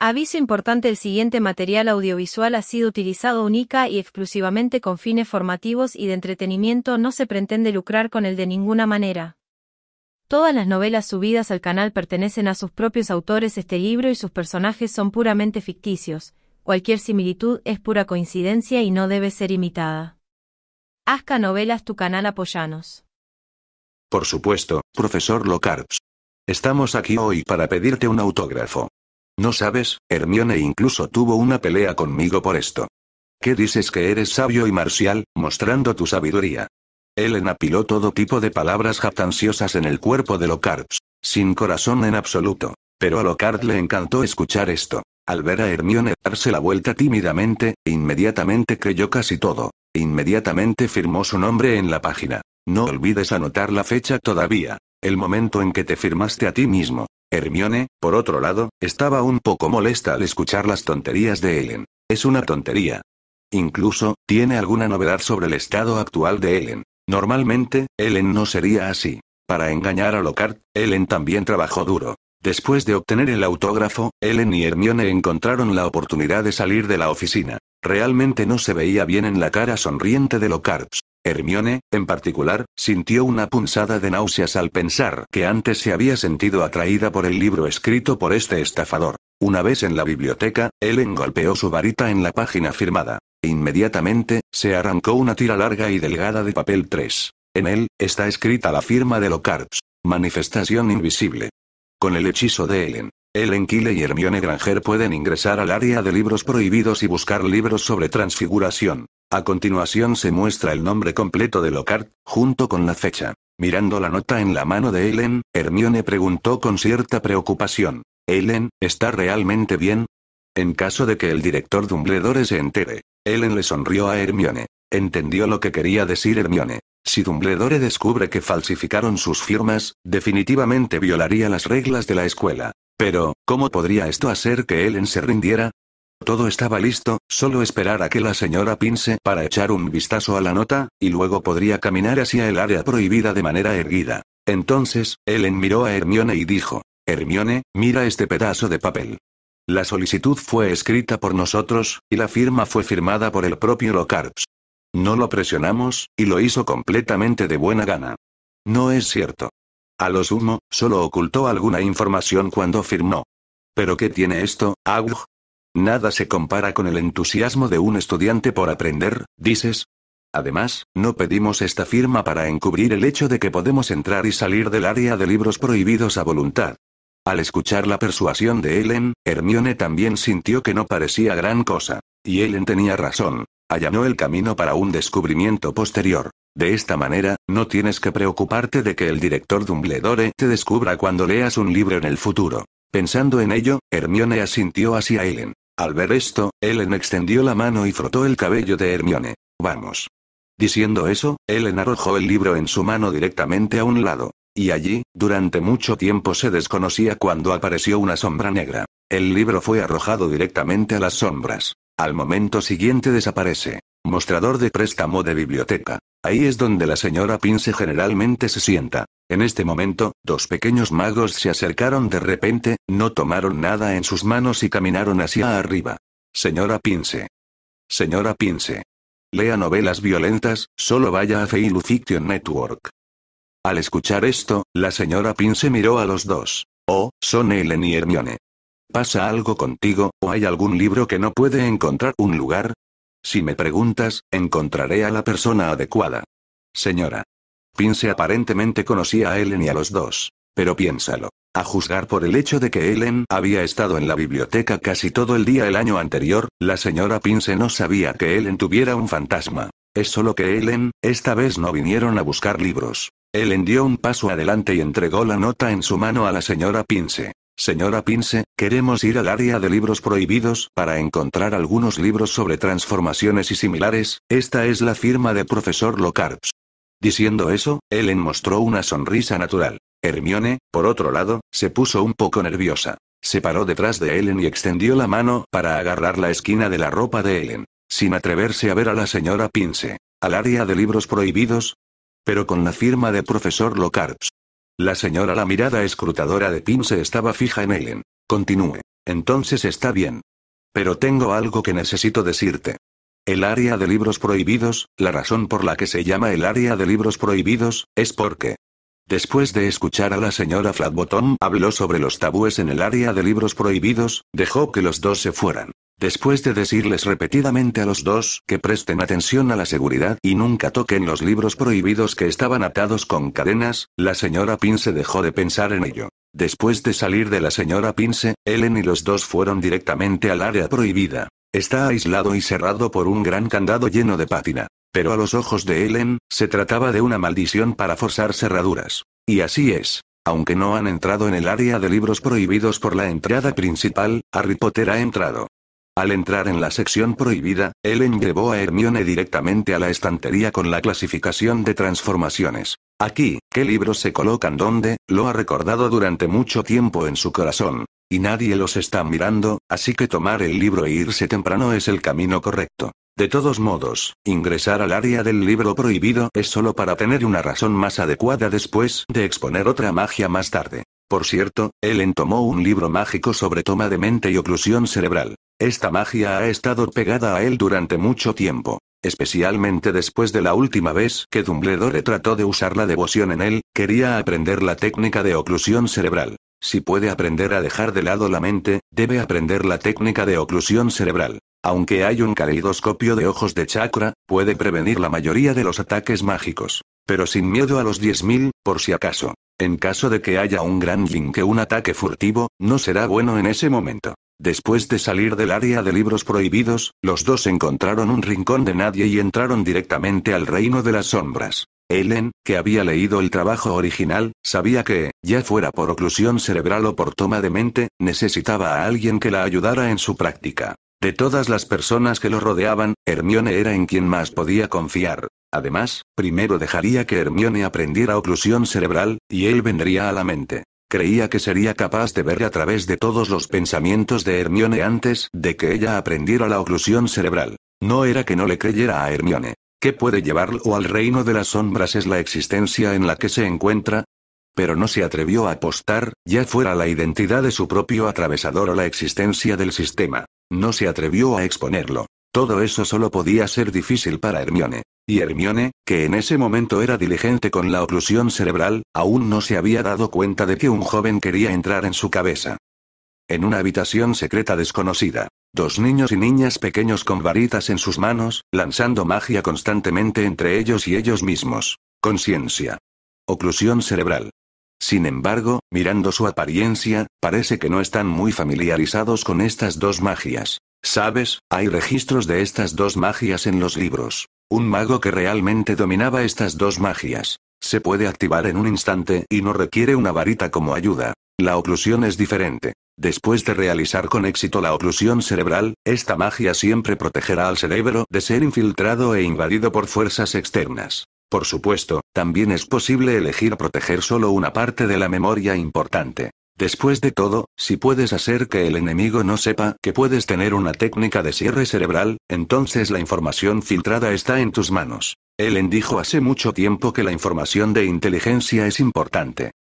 Aviso importante el siguiente material audiovisual ha sido utilizado única y exclusivamente con fines formativos y de entretenimiento no se pretende lucrar con él de ninguna manera. Todas las novelas subidas al canal pertenecen a sus propios autores este libro y sus personajes son puramente ficticios, cualquier similitud es pura coincidencia y no debe ser imitada. Hazca Novelas tu canal apoyanos. Por supuesto, profesor Locarps. Estamos aquí hoy para pedirte un autógrafo. No sabes, Hermione incluso tuvo una pelea conmigo por esto. ¿Qué dices que eres sabio y marcial, mostrando tu sabiduría? Ellen apiló todo tipo de palabras jactanciosas en el cuerpo de Lockhart. Sin corazón en absoluto. Pero a Lockhart le encantó escuchar esto. Al ver a Hermione darse la vuelta tímidamente, inmediatamente creyó casi todo. Inmediatamente firmó su nombre en la página. No olvides anotar la fecha todavía. El momento en que te firmaste a ti mismo. Hermione, por otro lado, estaba un poco molesta al escuchar las tonterías de Ellen. Es una tontería. Incluso, tiene alguna novedad sobre el estado actual de Ellen. Normalmente, Ellen no sería así. Para engañar a Lockhart, Ellen también trabajó duro. Después de obtener el autógrafo, Ellen y Hermione encontraron la oportunidad de salir de la oficina. Realmente no se veía bien en la cara sonriente de Lockhart. Hermione, en particular, sintió una punzada de náuseas al pensar que antes se había sentido atraída por el libro escrito por este estafador. Una vez en la biblioteca, Ellen golpeó su varita en la página firmada. Inmediatamente, se arrancó una tira larga y delgada de papel 3. En él, está escrita la firma de Locarps. Manifestación invisible. Con el hechizo de Ellen. Ellen Kille y Hermione Granger pueden ingresar al área de libros prohibidos y buscar libros sobre transfiguración. A continuación se muestra el nombre completo de Lockhart, junto con la fecha. Mirando la nota en la mano de Ellen, Hermione preguntó con cierta preocupación. Ellen, ¿está realmente bien? En caso de que el director Dumbledore se entere. Ellen le sonrió a Hermione. Entendió lo que quería decir Hermione. Si Dumbledore descubre que falsificaron sus firmas, definitivamente violaría las reglas de la escuela. Pero, ¿cómo podría esto hacer que Ellen se rindiera? Todo estaba listo, solo esperar a que la señora Pince para echar un vistazo a la nota, y luego podría caminar hacia el área prohibida de manera erguida. Entonces, Ellen miró a Hermione y dijo, Hermione, mira este pedazo de papel. La solicitud fue escrita por nosotros, y la firma fue firmada por el propio Locarps. No lo presionamos, y lo hizo completamente de buena gana. No es cierto. A lo sumo, solo ocultó alguna información cuando firmó. ¿Pero qué tiene esto, Aug? Nada se compara con el entusiasmo de un estudiante por aprender, dices. Además, no pedimos esta firma para encubrir el hecho de que podemos entrar y salir del área de libros prohibidos a voluntad. Al escuchar la persuasión de Ellen, Hermione también sintió que no parecía gran cosa. Y Ellen tenía razón. Allanó el camino para un descubrimiento posterior. De esta manera, no tienes que preocuparte de que el director Dumbledore te descubra cuando leas un libro en el futuro. Pensando en ello, Hermione asintió hacia Ellen. Al ver esto, Ellen extendió la mano y frotó el cabello de Hermione. Vamos. Diciendo eso, Ellen arrojó el libro en su mano directamente a un lado. Y allí, durante mucho tiempo se desconocía cuando apareció una sombra negra. El libro fue arrojado directamente a las sombras. Al momento siguiente desaparece. Mostrador de préstamo de biblioteca. Ahí es donde la señora Pince generalmente se sienta. En este momento, dos pequeños magos se acercaron de repente, no tomaron nada en sus manos y caminaron hacia arriba. Señora Pince. Señora Pince. Lea novelas violentas, solo vaya a Fiction Network. Al escuchar esto, la señora Pince miró a los dos. Oh, son Ellen y Hermione. ¿Pasa algo contigo, o hay algún libro que no puede encontrar un lugar? Si me preguntas, encontraré a la persona adecuada. Señora. Pince aparentemente conocía a Ellen y a los dos. Pero piénsalo. A juzgar por el hecho de que Ellen había estado en la biblioteca casi todo el día el año anterior, la señora Pince no sabía que Ellen tuviera un fantasma. Es solo que Ellen, esta vez no vinieron a buscar libros. Ellen dio un paso adelante y entregó la nota en su mano a la señora Pince. Señora Pince, queremos ir al área de libros prohibidos para encontrar algunos libros sobre transformaciones y similares, esta es la firma de profesor Locarps. Diciendo eso, Ellen mostró una sonrisa natural. Hermione, por otro lado, se puso un poco nerviosa. Se paró detrás de Ellen y extendió la mano para agarrar la esquina de la ropa de Ellen, sin atreverse a ver a la señora Pince. ¿Al área de libros prohibidos? Pero con la firma de profesor Locarps. La señora la mirada escrutadora de Pim se estaba fija en Ellen. Continúe. Entonces está bien. Pero tengo algo que necesito decirte. El área de libros prohibidos, la razón por la que se llama el área de libros prohibidos, es porque... Después de escuchar a la señora Flatbottom habló sobre los tabúes en el área de libros prohibidos, dejó que los dos se fueran. Después de decirles repetidamente a los dos que presten atención a la seguridad y nunca toquen los libros prohibidos que estaban atados con cadenas, la señora Pince dejó de pensar en ello. Después de salir de la señora Pince, Ellen y los dos fueron directamente al área prohibida. Está aislado y cerrado por un gran candado lleno de pátina. Pero a los ojos de Ellen, se trataba de una maldición para forzar cerraduras. Y así es. Aunque no han entrado en el área de libros prohibidos por la entrada principal, Harry Potter ha entrado. Al entrar en la sección prohibida, Ellen llevó a Hermione directamente a la estantería con la clasificación de transformaciones. Aquí, ¿qué libros se colocan dónde? Lo ha recordado durante mucho tiempo en su corazón. Y nadie los está mirando, así que tomar el libro e irse temprano es el camino correcto. De todos modos, ingresar al área del libro prohibido es solo para tener una razón más adecuada después de exponer otra magia más tarde. Por cierto, Ellen tomó un libro mágico sobre toma de mente y oclusión cerebral. Esta magia ha estado pegada a él durante mucho tiempo. Especialmente después de la última vez que Dumbledore trató de usar la devoción en él, quería aprender la técnica de oclusión cerebral. Si puede aprender a dejar de lado la mente, debe aprender la técnica de oclusión cerebral. Aunque hay un caleidoscopio de ojos de chakra, puede prevenir la mayoría de los ataques mágicos. Pero sin miedo a los 10.000, por si acaso. En caso de que haya un gran link que un ataque furtivo, no será bueno en ese momento. Después de salir del área de libros prohibidos, los dos encontraron un rincón de nadie y entraron directamente al reino de las sombras. Helen, que había leído el trabajo original, sabía que, ya fuera por oclusión cerebral o por toma de mente, necesitaba a alguien que la ayudara en su práctica. De todas las personas que lo rodeaban, Hermione era en quien más podía confiar. Además, primero dejaría que Hermione aprendiera oclusión cerebral, y él vendría a la mente. Creía que sería capaz de ver a través de todos los pensamientos de Hermione antes de que ella aprendiera la oclusión cerebral. No era que no le creyera a Hermione. ¿Qué puede llevarlo al reino de las sombras es la existencia en la que se encuentra? Pero no se atrevió a apostar, ya fuera la identidad de su propio atravesador o la existencia del sistema. No se atrevió a exponerlo. Todo eso solo podía ser difícil para Hermione. Y Hermione, que en ese momento era diligente con la oclusión cerebral, aún no se había dado cuenta de que un joven quería entrar en su cabeza. En una habitación secreta desconocida. Dos niños y niñas pequeños con varitas en sus manos, lanzando magia constantemente entre ellos y ellos mismos. Conciencia. Oclusión cerebral. Sin embargo, mirando su apariencia, parece que no están muy familiarizados con estas dos magias. Sabes, hay registros de estas dos magias en los libros. Un mago que realmente dominaba estas dos magias. Se puede activar en un instante y no requiere una varita como ayuda. La oclusión es diferente. Después de realizar con éxito la oclusión cerebral, esta magia siempre protegerá al cerebro de ser infiltrado e invadido por fuerzas externas. Por supuesto, también es posible elegir proteger solo una parte de la memoria importante. Después de todo, si puedes hacer que el enemigo no sepa que puedes tener una técnica de cierre cerebral, entonces la información filtrada está en tus manos. Ellen dijo hace mucho tiempo que la información de inteligencia es importante.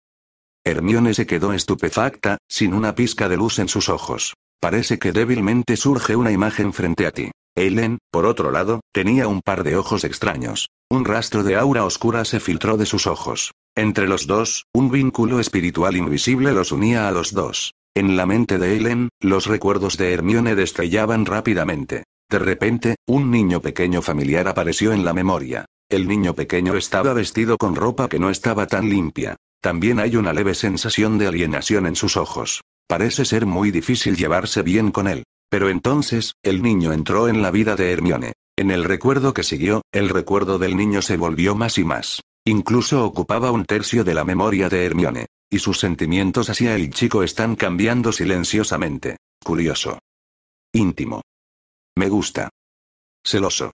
Hermione se quedó estupefacta, sin una pizca de luz en sus ojos. Parece que débilmente surge una imagen frente a ti. Ellen, por otro lado, tenía un par de ojos extraños. Un rastro de aura oscura se filtró de sus ojos. Entre los dos, un vínculo espiritual invisible los unía a los dos. En la mente de Ellen, los recuerdos de Hermione destellaban rápidamente. De repente, un niño pequeño familiar apareció en la memoria. El niño pequeño estaba vestido con ropa que no estaba tan limpia. También hay una leve sensación de alienación en sus ojos. Parece ser muy difícil llevarse bien con él. Pero entonces, el niño entró en la vida de Hermione. En el recuerdo que siguió, el recuerdo del niño se volvió más y más Incluso ocupaba un tercio de la memoria de Hermione. Y sus sentimientos hacia el chico están cambiando silenciosamente. Curioso. Íntimo. Me gusta. Celoso.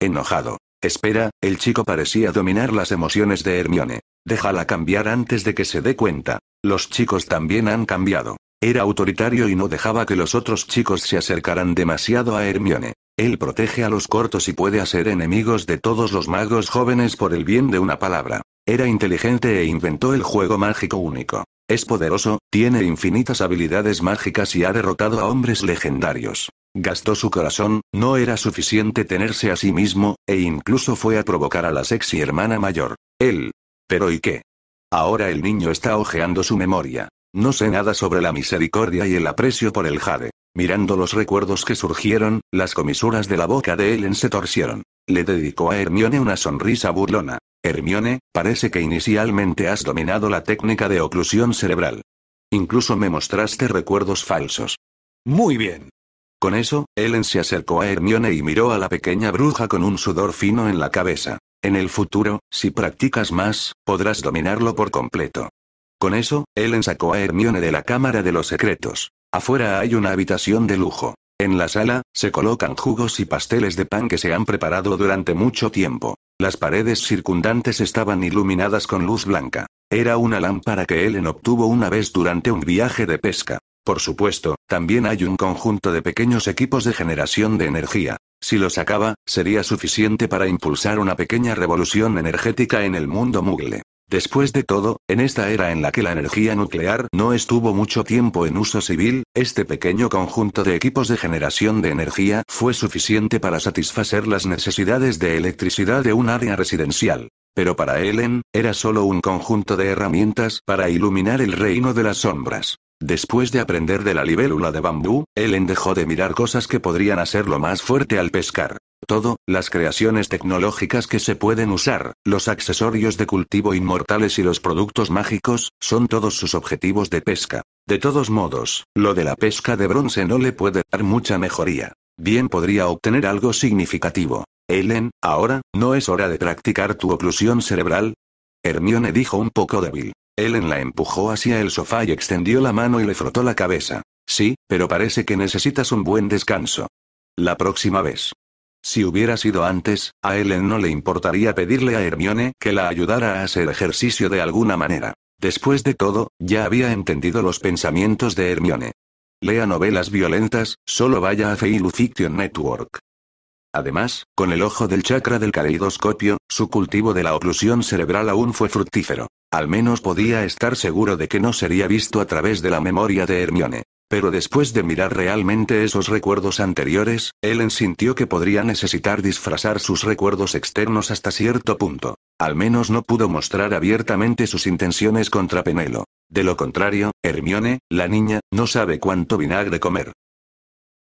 Enojado. Espera, el chico parecía dominar las emociones de Hermione. Déjala cambiar antes de que se dé cuenta. Los chicos también han cambiado. Era autoritario y no dejaba que los otros chicos se acercaran demasiado a Hermione. Él protege a los cortos y puede hacer enemigos de todos los magos jóvenes por el bien de una palabra. Era inteligente e inventó el juego mágico único. Es poderoso, tiene infinitas habilidades mágicas y ha derrotado a hombres legendarios. Gastó su corazón, no era suficiente tenerse a sí mismo, e incluso fue a provocar a la sexy hermana mayor. Él. Pero ¿y qué? Ahora el niño está hojeando su memoria. No sé nada sobre la misericordia y el aprecio por el jade. Mirando los recuerdos que surgieron, las comisuras de la boca de Ellen se torcieron. Le dedicó a Hermione una sonrisa burlona. Hermione, parece que inicialmente has dominado la técnica de oclusión cerebral. Incluso me mostraste recuerdos falsos. Muy bien. Con eso, Ellen se acercó a Hermione y miró a la pequeña bruja con un sudor fino en la cabeza. En el futuro, si practicas más, podrás dominarlo por completo. Con eso, Ellen sacó a Hermione de la Cámara de los Secretos. Afuera hay una habitación de lujo. En la sala, se colocan jugos y pasteles de pan que se han preparado durante mucho tiempo. Las paredes circundantes estaban iluminadas con luz blanca. Era una lámpara que Ellen obtuvo una vez durante un viaje de pesca. Por supuesto, también hay un conjunto de pequeños equipos de generación de energía. Si los sacaba, sería suficiente para impulsar una pequeña revolución energética en el mundo mugle. Después de todo, en esta era en la que la energía nuclear no estuvo mucho tiempo en uso civil, este pequeño conjunto de equipos de generación de energía fue suficiente para satisfacer las necesidades de electricidad de un área residencial. Pero para Ellen, era solo un conjunto de herramientas para iluminar el reino de las sombras. Después de aprender de la libélula de bambú, Ellen dejó de mirar cosas que podrían hacerlo más fuerte al pescar. Todo, las creaciones tecnológicas que se pueden usar, los accesorios de cultivo inmortales y los productos mágicos, son todos sus objetivos de pesca. De todos modos, lo de la pesca de bronce no le puede dar mucha mejoría. Bien podría obtener algo significativo. Ellen, ahora, ¿no es hora de practicar tu oclusión cerebral? Hermione dijo un poco débil. Ellen la empujó hacia el sofá y extendió la mano y le frotó la cabeza. Sí, pero parece que necesitas un buen descanso. La próxima vez. Si hubiera sido antes, a Ellen no le importaría pedirle a Hermione que la ayudara a hacer ejercicio de alguna manera. Después de todo, ya había entendido los pensamientos de Hermione. Lea novelas violentas, solo vaya a Fiction Network. Además, con el ojo del chakra del caleidoscopio, su cultivo de la oclusión cerebral aún fue fructífero. Al menos podía estar seguro de que no sería visto a través de la memoria de Hermione. Pero después de mirar realmente esos recuerdos anteriores, Ellen sintió que podría necesitar disfrazar sus recuerdos externos hasta cierto punto. Al menos no pudo mostrar abiertamente sus intenciones contra Penelo. De lo contrario, Hermione, la niña, no sabe cuánto vinagre comer.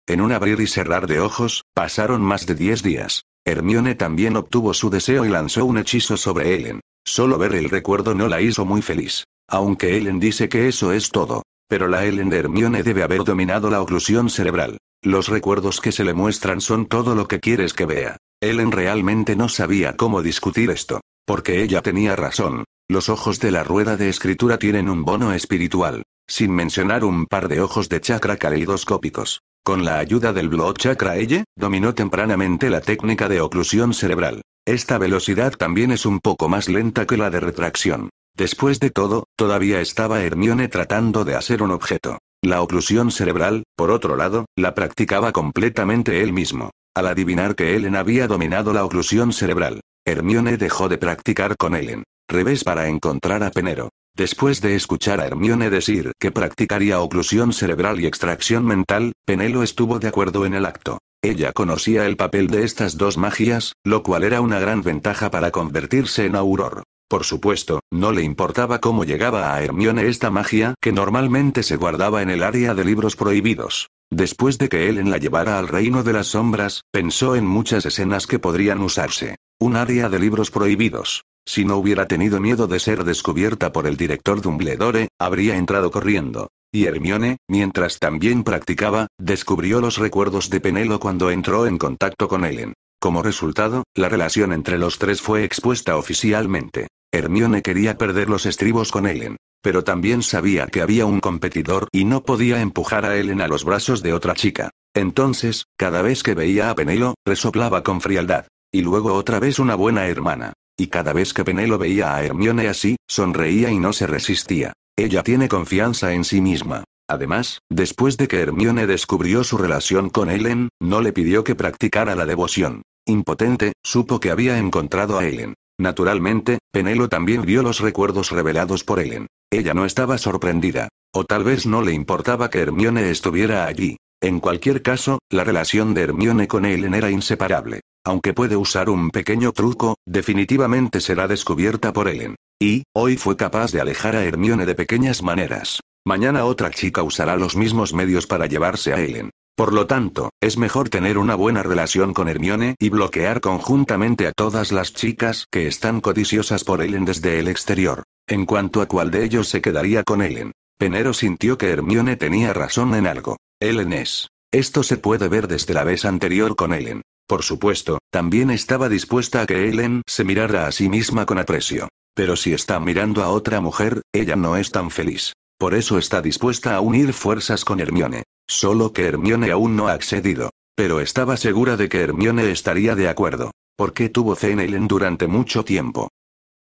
En un abrir y cerrar de ojos, pasaron más de 10 días. Hermione también obtuvo su deseo y lanzó un hechizo sobre Ellen. Solo ver el recuerdo no la hizo muy feliz. Aunque Ellen dice que eso es todo. Pero la Ellen de Hermione debe haber dominado la oclusión cerebral. Los recuerdos que se le muestran son todo lo que quieres que vea. Ellen realmente no sabía cómo discutir esto. Porque ella tenía razón. Los ojos de la rueda de escritura tienen un bono espiritual. Sin mencionar un par de ojos de chakra caleidoscópicos. Con la ayuda del Blood Chakra ella dominó tempranamente la técnica de oclusión cerebral. Esta velocidad también es un poco más lenta que la de retracción. Después de todo, todavía estaba Hermione tratando de hacer un objeto. La oclusión cerebral, por otro lado, la practicaba completamente él mismo. Al adivinar que Ellen había dominado la oclusión cerebral, Hermione dejó de practicar con Ellen. Revés para encontrar a Penero. Después de escuchar a Hermione decir que practicaría oclusión cerebral y extracción mental, Penelo estuvo de acuerdo en el acto. Ella conocía el papel de estas dos magias, lo cual era una gran ventaja para convertirse en auror. Por supuesto, no le importaba cómo llegaba a Hermione esta magia que normalmente se guardaba en el área de libros prohibidos. Después de que Ellen la llevara al reino de las sombras, pensó en muchas escenas que podrían usarse. Un área de libros prohibidos. Si no hubiera tenido miedo de ser descubierta por el director Dumbledore, habría entrado corriendo. Y Hermione, mientras también practicaba, descubrió los recuerdos de Penelo cuando entró en contacto con Ellen. Como resultado, la relación entre los tres fue expuesta oficialmente. Hermione quería perder los estribos con Ellen pero también sabía que había un competidor y no podía empujar a Ellen a los brazos de otra chica. Entonces, cada vez que veía a Penelo, resoplaba con frialdad. Y luego otra vez una buena hermana. Y cada vez que Penelo veía a Hermione así, sonreía y no se resistía. Ella tiene confianza en sí misma. Además, después de que Hermione descubrió su relación con Ellen, no le pidió que practicara la devoción. Impotente, supo que había encontrado a Ellen. Naturalmente, Penelo también vio los recuerdos revelados por Ellen. Ella no estaba sorprendida. O tal vez no le importaba que Hermione estuviera allí. En cualquier caso, la relación de Hermione con Ellen era inseparable. Aunque puede usar un pequeño truco, definitivamente será descubierta por Ellen. Y, hoy fue capaz de alejar a Hermione de pequeñas maneras. Mañana otra chica usará los mismos medios para llevarse a Ellen. Por lo tanto, es mejor tener una buena relación con Hermione y bloquear conjuntamente a todas las chicas que están codiciosas por Ellen desde el exterior. En cuanto a cuál de ellos se quedaría con Ellen, Penero sintió que Hermione tenía razón en algo. Ellen es. Esto se puede ver desde la vez anterior con Ellen. Por supuesto, también estaba dispuesta a que Ellen se mirara a sí misma con aprecio. Pero si está mirando a otra mujer, ella no es tan feliz. Por eso está dispuesta a unir fuerzas con Hermione. Solo que Hermione aún no ha accedido. Pero estaba segura de que Hermione estaría de acuerdo. Porque tuvo Zen Ellen durante mucho tiempo.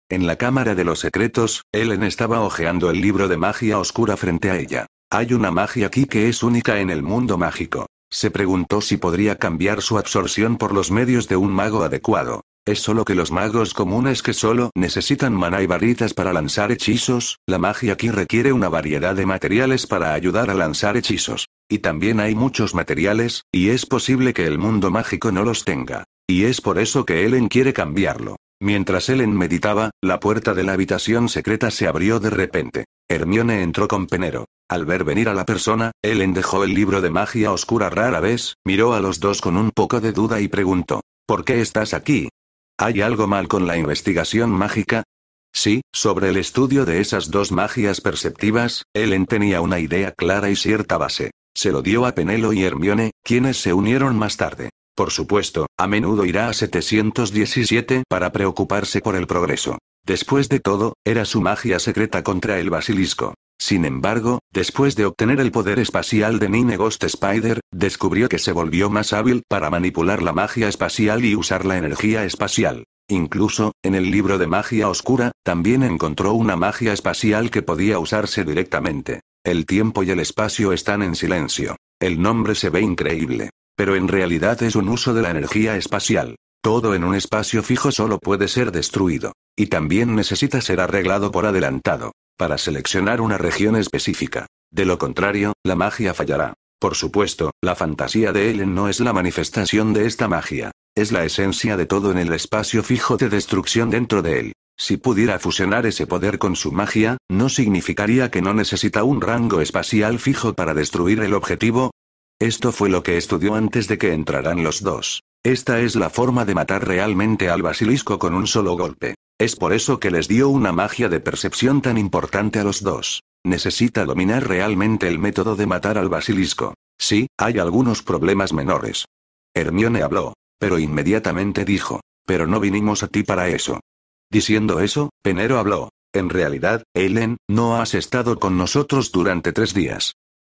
En la Cámara de los Secretos, Ellen estaba hojeando el libro de magia oscura frente a ella. Hay una magia aquí que es única en el mundo mágico. Se preguntó si podría cambiar su absorción por los medios de un mago adecuado. Es solo que los magos comunes que solo necesitan maná y barritas para lanzar hechizos, la magia aquí requiere una variedad de materiales para ayudar a lanzar hechizos. Y también hay muchos materiales, y es posible que el mundo mágico no los tenga. Y es por eso que Ellen quiere cambiarlo. Mientras Ellen meditaba, la puerta de la habitación secreta se abrió de repente. Hermione entró con Penero. Al ver venir a la persona, Ellen dejó el libro de magia oscura rara vez, miró a los dos con un poco de duda y preguntó, ¿Por qué estás aquí? ¿Hay algo mal con la investigación mágica? Sí, sobre el estudio de esas dos magias perceptivas, Ellen tenía una idea clara y cierta base. Se lo dio a Penelo y Hermione, quienes se unieron más tarde. Por supuesto, a menudo irá a 717 para preocuparse por el progreso. Después de todo, era su magia secreta contra el basilisco. Sin embargo, después de obtener el poder espacial de Nine Ghost Spider, descubrió que se volvió más hábil para manipular la magia espacial y usar la energía espacial. Incluso, en el libro de magia oscura, también encontró una magia espacial que podía usarse directamente. El tiempo y el espacio están en silencio. El nombre se ve increíble. Pero en realidad es un uso de la energía espacial. Todo en un espacio fijo solo puede ser destruido. Y también necesita ser arreglado por adelantado para seleccionar una región específica. De lo contrario, la magia fallará. Por supuesto, la fantasía de Ellen no es la manifestación de esta magia. Es la esencia de todo en el espacio fijo de destrucción dentro de él. Si pudiera fusionar ese poder con su magia, ¿no significaría que no necesita un rango espacial fijo para destruir el objetivo? Esto fue lo que estudió antes de que entraran los dos. Esta es la forma de matar realmente al basilisco con un solo golpe. Es por eso que les dio una magia de percepción tan importante a los dos. Necesita dominar realmente el método de matar al basilisco. Sí, hay algunos problemas menores. Hermione habló, pero inmediatamente dijo, pero no vinimos a ti para eso. Diciendo eso, Penero habló, en realidad, Ellen, no has estado con nosotros durante tres días.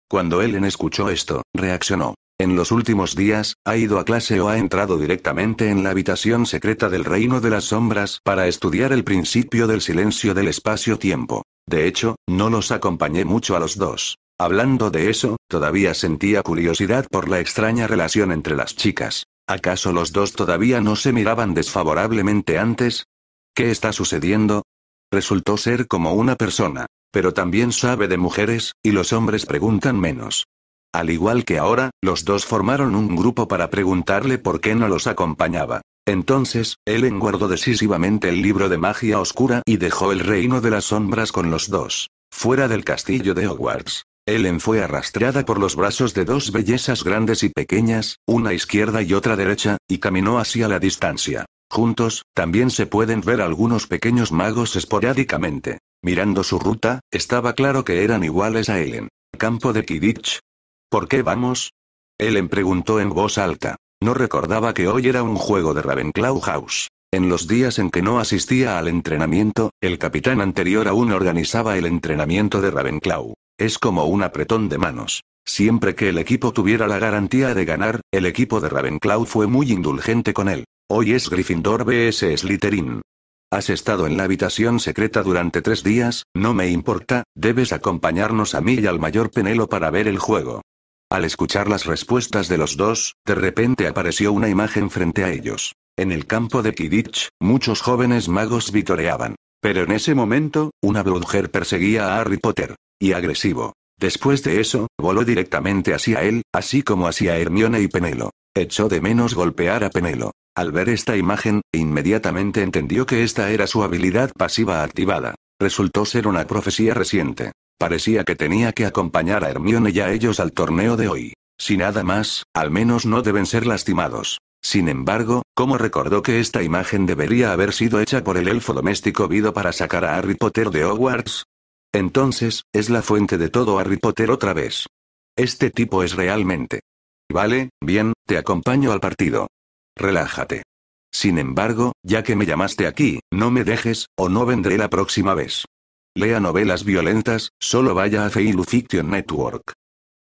Cuando Ellen escuchó esto, reaccionó. En los últimos días, ha ido a clase o ha entrado directamente en la habitación secreta del reino de las sombras para estudiar el principio del silencio del espacio-tiempo. De hecho, no los acompañé mucho a los dos. Hablando de eso, todavía sentía curiosidad por la extraña relación entre las chicas. ¿Acaso los dos todavía no se miraban desfavorablemente antes? ¿Qué está sucediendo? Resultó ser como una persona. Pero también sabe de mujeres, y los hombres preguntan menos. Al igual que ahora, los dos formaron un grupo para preguntarle por qué no los acompañaba. Entonces, Ellen guardó decisivamente el libro de magia oscura y dejó el reino de las sombras con los dos. Fuera del castillo de Hogwarts. Ellen fue arrastrada por los brazos de dos bellezas grandes y pequeñas, una izquierda y otra derecha, y caminó hacia la distancia. Juntos, también se pueden ver algunos pequeños magos esporádicamente. Mirando su ruta, estaba claro que eran iguales a Ellen. Campo de Kidditch, ¿Por qué vamos? Ellen preguntó en voz alta. No recordaba que hoy era un juego de Ravenclaw House. En los días en que no asistía al entrenamiento, el capitán anterior aún organizaba el entrenamiento de Ravenclaw. Es como un apretón de manos. Siempre que el equipo tuviera la garantía de ganar, el equipo de Ravenclaw fue muy indulgente con él. Hoy es Gryffindor vs Slytherin. Has estado en la habitación secreta durante tres días, no me importa, debes acompañarnos a mí y al mayor Penelo para ver el juego. Al escuchar las respuestas de los dos, de repente apareció una imagen frente a ellos. En el campo de Kidditch, muchos jóvenes magos vitoreaban. Pero en ese momento, una brujer perseguía a Harry Potter. Y agresivo. Después de eso, voló directamente hacia él, así como hacia Hermione y Penelo. Echó de menos golpear a Penelo. Al ver esta imagen, inmediatamente entendió que esta era su habilidad pasiva activada. Resultó ser una profecía reciente. Parecía que tenía que acompañar a Hermione y a ellos al torneo de hoy. Si nada más, al menos no deben ser lastimados. Sin embargo, ¿cómo recordó que esta imagen debería haber sido hecha por el elfo doméstico Vido para sacar a Harry Potter de Hogwarts? Entonces, es la fuente de todo Harry Potter otra vez. Este tipo es realmente. Vale, bien, te acompaño al partido. Relájate. Sin embargo, ya que me llamaste aquí, no me dejes, o no vendré la próxima vez. Lea novelas violentas, solo vaya a Fiction Network.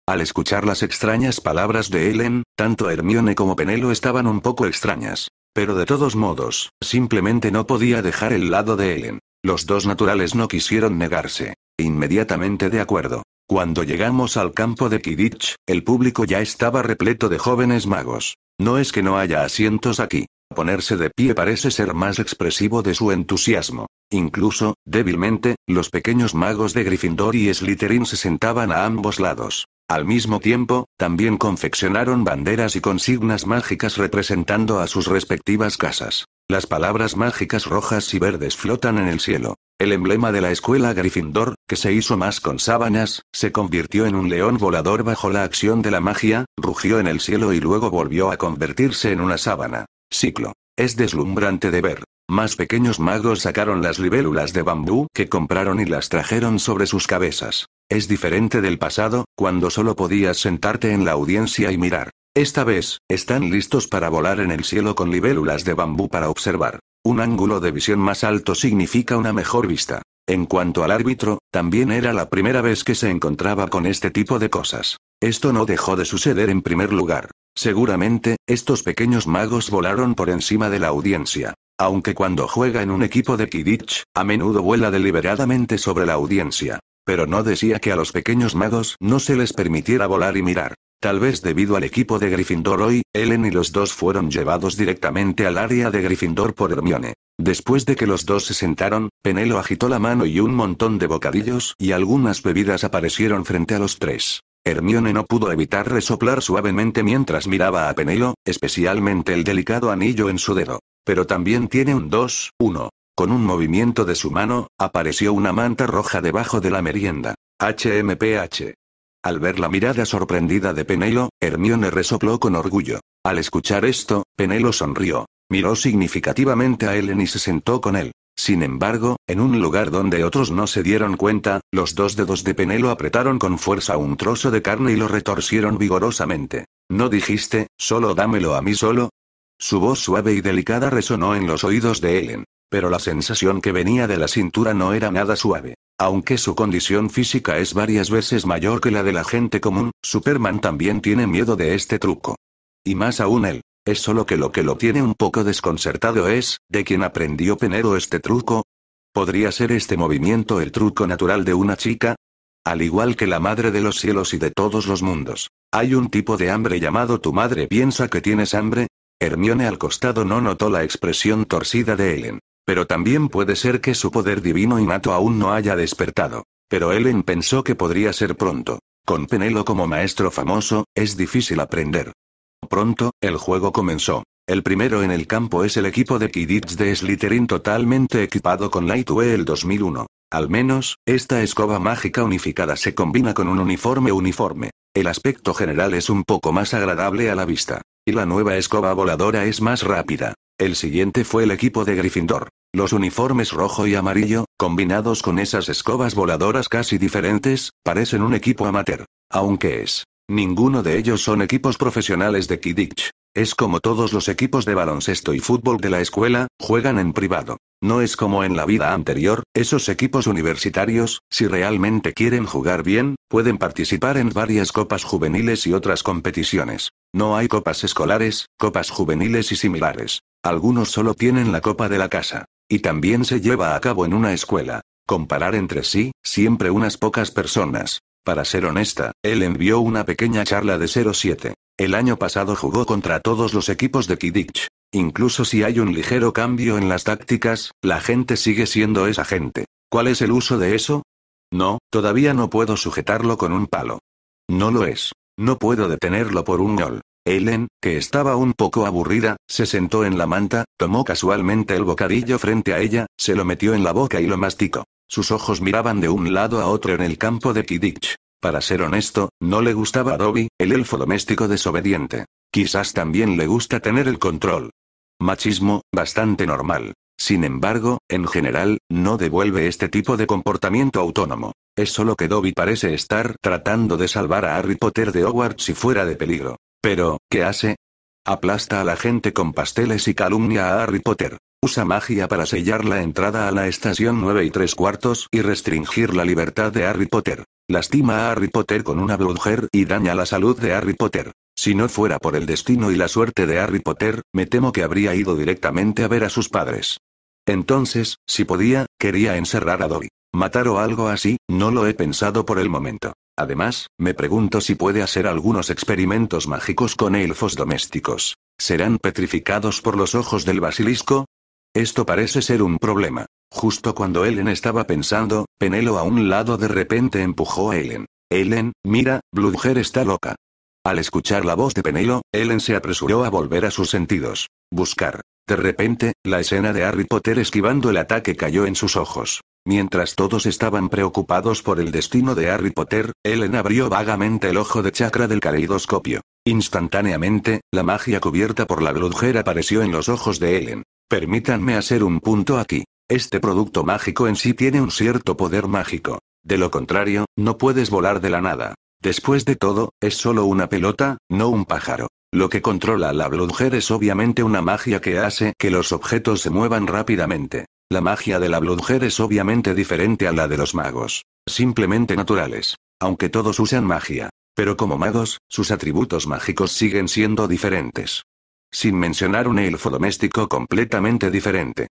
Al escuchar las extrañas palabras de Ellen, tanto Hermione como Penelo estaban un poco extrañas. Pero de todos modos, simplemente no podía dejar el lado de Ellen. Los dos naturales no quisieron negarse. Inmediatamente de acuerdo. Cuando llegamos al campo de Quidditch, el público ya estaba repleto de jóvenes magos. No es que no haya asientos aquí. Ponerse de pie parece ser más expresivo de su entusiasmo. Incluso, débilmente, los pequeños magos de Gryffindor y Slytherin se sentaban a ambos lados. Al mismo tiempo, también confeccionaron banderas y consignas mágicas representando a sus respectivas casas. Las palabras mágicas rojas y verdes flotan en el cielo. El emblema de la escuela Gryffindor, que se hizo más con sábanas, se convirtió en un león volador bajo la acción de la magia, rugió en el cielo y luego volvió a convertirse en una sábana. Ciclo. Es deslumbrante de ver. Más pequeños magos sacaron las libélulas de bambú que compraron y las trajeron sobre sus cabezas. Es diferente del pasado, cuando solo podías sentarte en la audiencia y mirar. Esta vez, están listos para volar en el cielo con libélulas de bambú para observar. Un ángulo de visión más alto significa una mejor vista. En cuanto al árbitro, también era la primera vez que se encontraba con este tipo de cosas. Esto no dejó de suceder en primer lugar. Seguramente, estos pequeños magos volaron por encima de la audiencia. Aunque cuando juega en un equipo de Kidditch, a menudo vuela deliberadamente sobre la audiencia. Pero no decía que a los pequeños magos no se les permitiera volar y mirar. Tal vez debido al equipo de Gryffindor hoy, Ellen y los dos fueron llevados directamente al área de Gryffindor por Hermione. Después de que los dos se sentaron, Penelo agitó la mano y un montón de bocadillos y algunas bebidas aparecieron frente a los tres. Hermione no pudo evitar resoplar suavemente mientras miraba a Penelo, especialmente el delicado anillo en su dedo. Pero también tiene un 2, 1. Con un movimiento de su mano, apareció una manta roja debajo de la merienda. HMPH. Al ver la mirada sorprendida de Penelo, Hermione resopló con orgullo. Al escuchar esto, Penelo sonrió, miró significativamente a Ellen y se sentó con él. Sin embargo, en un lugar donde otros no se dieron cuenta, los dos dedos de Penelo apretaron con fuerza un trozo de carne y lo retorcieron vigorosamente. ¿No dijiste, solo dámelo a mí solo? Su voz suave y delicada resonó en los oídos de Ellen, pero la sensación que venía de la cintura no era nada suave. Aunque su condición física es varias veces mayor que la de la gente común, Superman también tiene miedo de este truco. Y más aún él. Es solo que lo que lo tiene un poco desconcertado es, ¿de quién aprendió Penero este truco? ¿Podría ser este movimiento el truco natural de una chica? Al igual que la madre de los cielos y de todos los mundos. Hay un tipo de hambre llamado tu madre piensa que tienes hambre. Hermione al costado no notó la expresión torcida de Ellen. Pero también puede ser que su poder divino innato aún no haya despertado. Pero Ellen pensó que podría ser pronto. Con Penelo como maestro famoso, es difícil aprender. Pronto, el juego comenzó. El primero en el campo es el equipo de Kidditch de Slytherin totalmente equipado con el 2001. Al menos, esta escoba mágica unificada se combina con un uniforme uniforme. El aspecto general es un poco más agradable a la vista. Y la nueva escoba voladora es más rápida. El siguiente fue el equipo de Gryffindor. Los uniformes rojo y amarillo, combinados con esas escobas voladoras casi diferentes, parecen un equipo amateur. Aunque es. Ninguno de ellos son equipos profesionales de Kidditch. Es como todos los equipos de baloncesto y fútbol de la escuela, juegan en privado. No es como en la vida anterior, esos equipos universitarios, si realmente quieren jugar bien, pueden participar en varias copas juveniles y otras competiciones. No hay copas escolares, copas juveniles y similares. Algunos solo tienen la copa de la casa. Y también se lleva a cabo en una escuela. Comparar entre sí, siempre unas pocas personas. Para ser honesta, él envió una pequeña charla de 07. El año pasado jugó contra todos los equipos de Kidditch. Incluso si hay un ligero cambio en las tácticas, la gente sigue siendo esa gente. ¿Cuál es el uso de eso? No, todavía no puedo sujetarlo con un palo. No lo es. No puedo detenerlo por un gol. Ellen, que estaba un poco aburrida, se sentó en la manta, tomó casualmente el bocadillo frente a ella, se lo metió en la boca y lo masticó. Sus ojos miraban de un lado a otro en el campo de Kidditch. Para ser honesto, no le gustaba a Dobby, el elfo doméstico desobediente. Quizás también le gusta tener el control. Machismo, bastante normal. Sin embargo, en general, no devuelve este tipo de comportamiento autónomo. Es solo que Dobby parece estar tratando de salvar a Harry Potter de Hogwarts si fuera de peligro. Pero, ¿qué hace? Aplasta a la gente con pasteles y calumnia a Harry Potter. Usa magia para sellar la entrada a la estación 9 y 3 cuartos y restringir la libertad de Harry Potter. Lastima a Harry Potter con una brujer y daña la salud de Harry Potter. Si no fuera por el destino y la suerte de Harry Potter, me temo que habría ido directamente a ver a sus padres. Entonces, si podía, quería encerrar a Dobby. Matar o algo así, no lo he pensado por el momento. Además, me pregunto si puede hacer algunos experimentos mágicos con elfos domésticos. ¿Serán petrificados por los ojos del basilisco? Esto parece ser un problema. Justo cuando Ellen estaba pensando, Penelo a un lado de repente empujó a Ellen. Ellen, mira, Bludger está loca. Al escuchar la voz de Penelo, Ellen se apresuró a volver a sus sentidos. Buscar. De repente, la escena de Harry Potter esquivando el ataque cayó en sus ojos. Mientras todos estaban preocupados por el destino de Harry Potter, Ellen abrió vagamente el ojo de chakra del caleidoscopio. Instantáneamente, la magia cubierta por la brujera apareció en los ojos de Ellen. Permítanme hacer un punto aquí. Este producto mágico en sí tiene un cierto poder mágico. De lo contrario, no puedes volar de la nada. Después de todo, es solo una pelota, no un pájaro. Lo que controla la Bloodger es obviamente una magia que hace que los objetos se muevan rápidamente. La magia de la Bloodger es obviamente diferente a la de los magos. Simplemente naturales. Aunque todos usan magia. Pero como magos, sus atributos mágicos siguen siendo diferentes. Sin mencionar un elfo doméstico completamente diferente.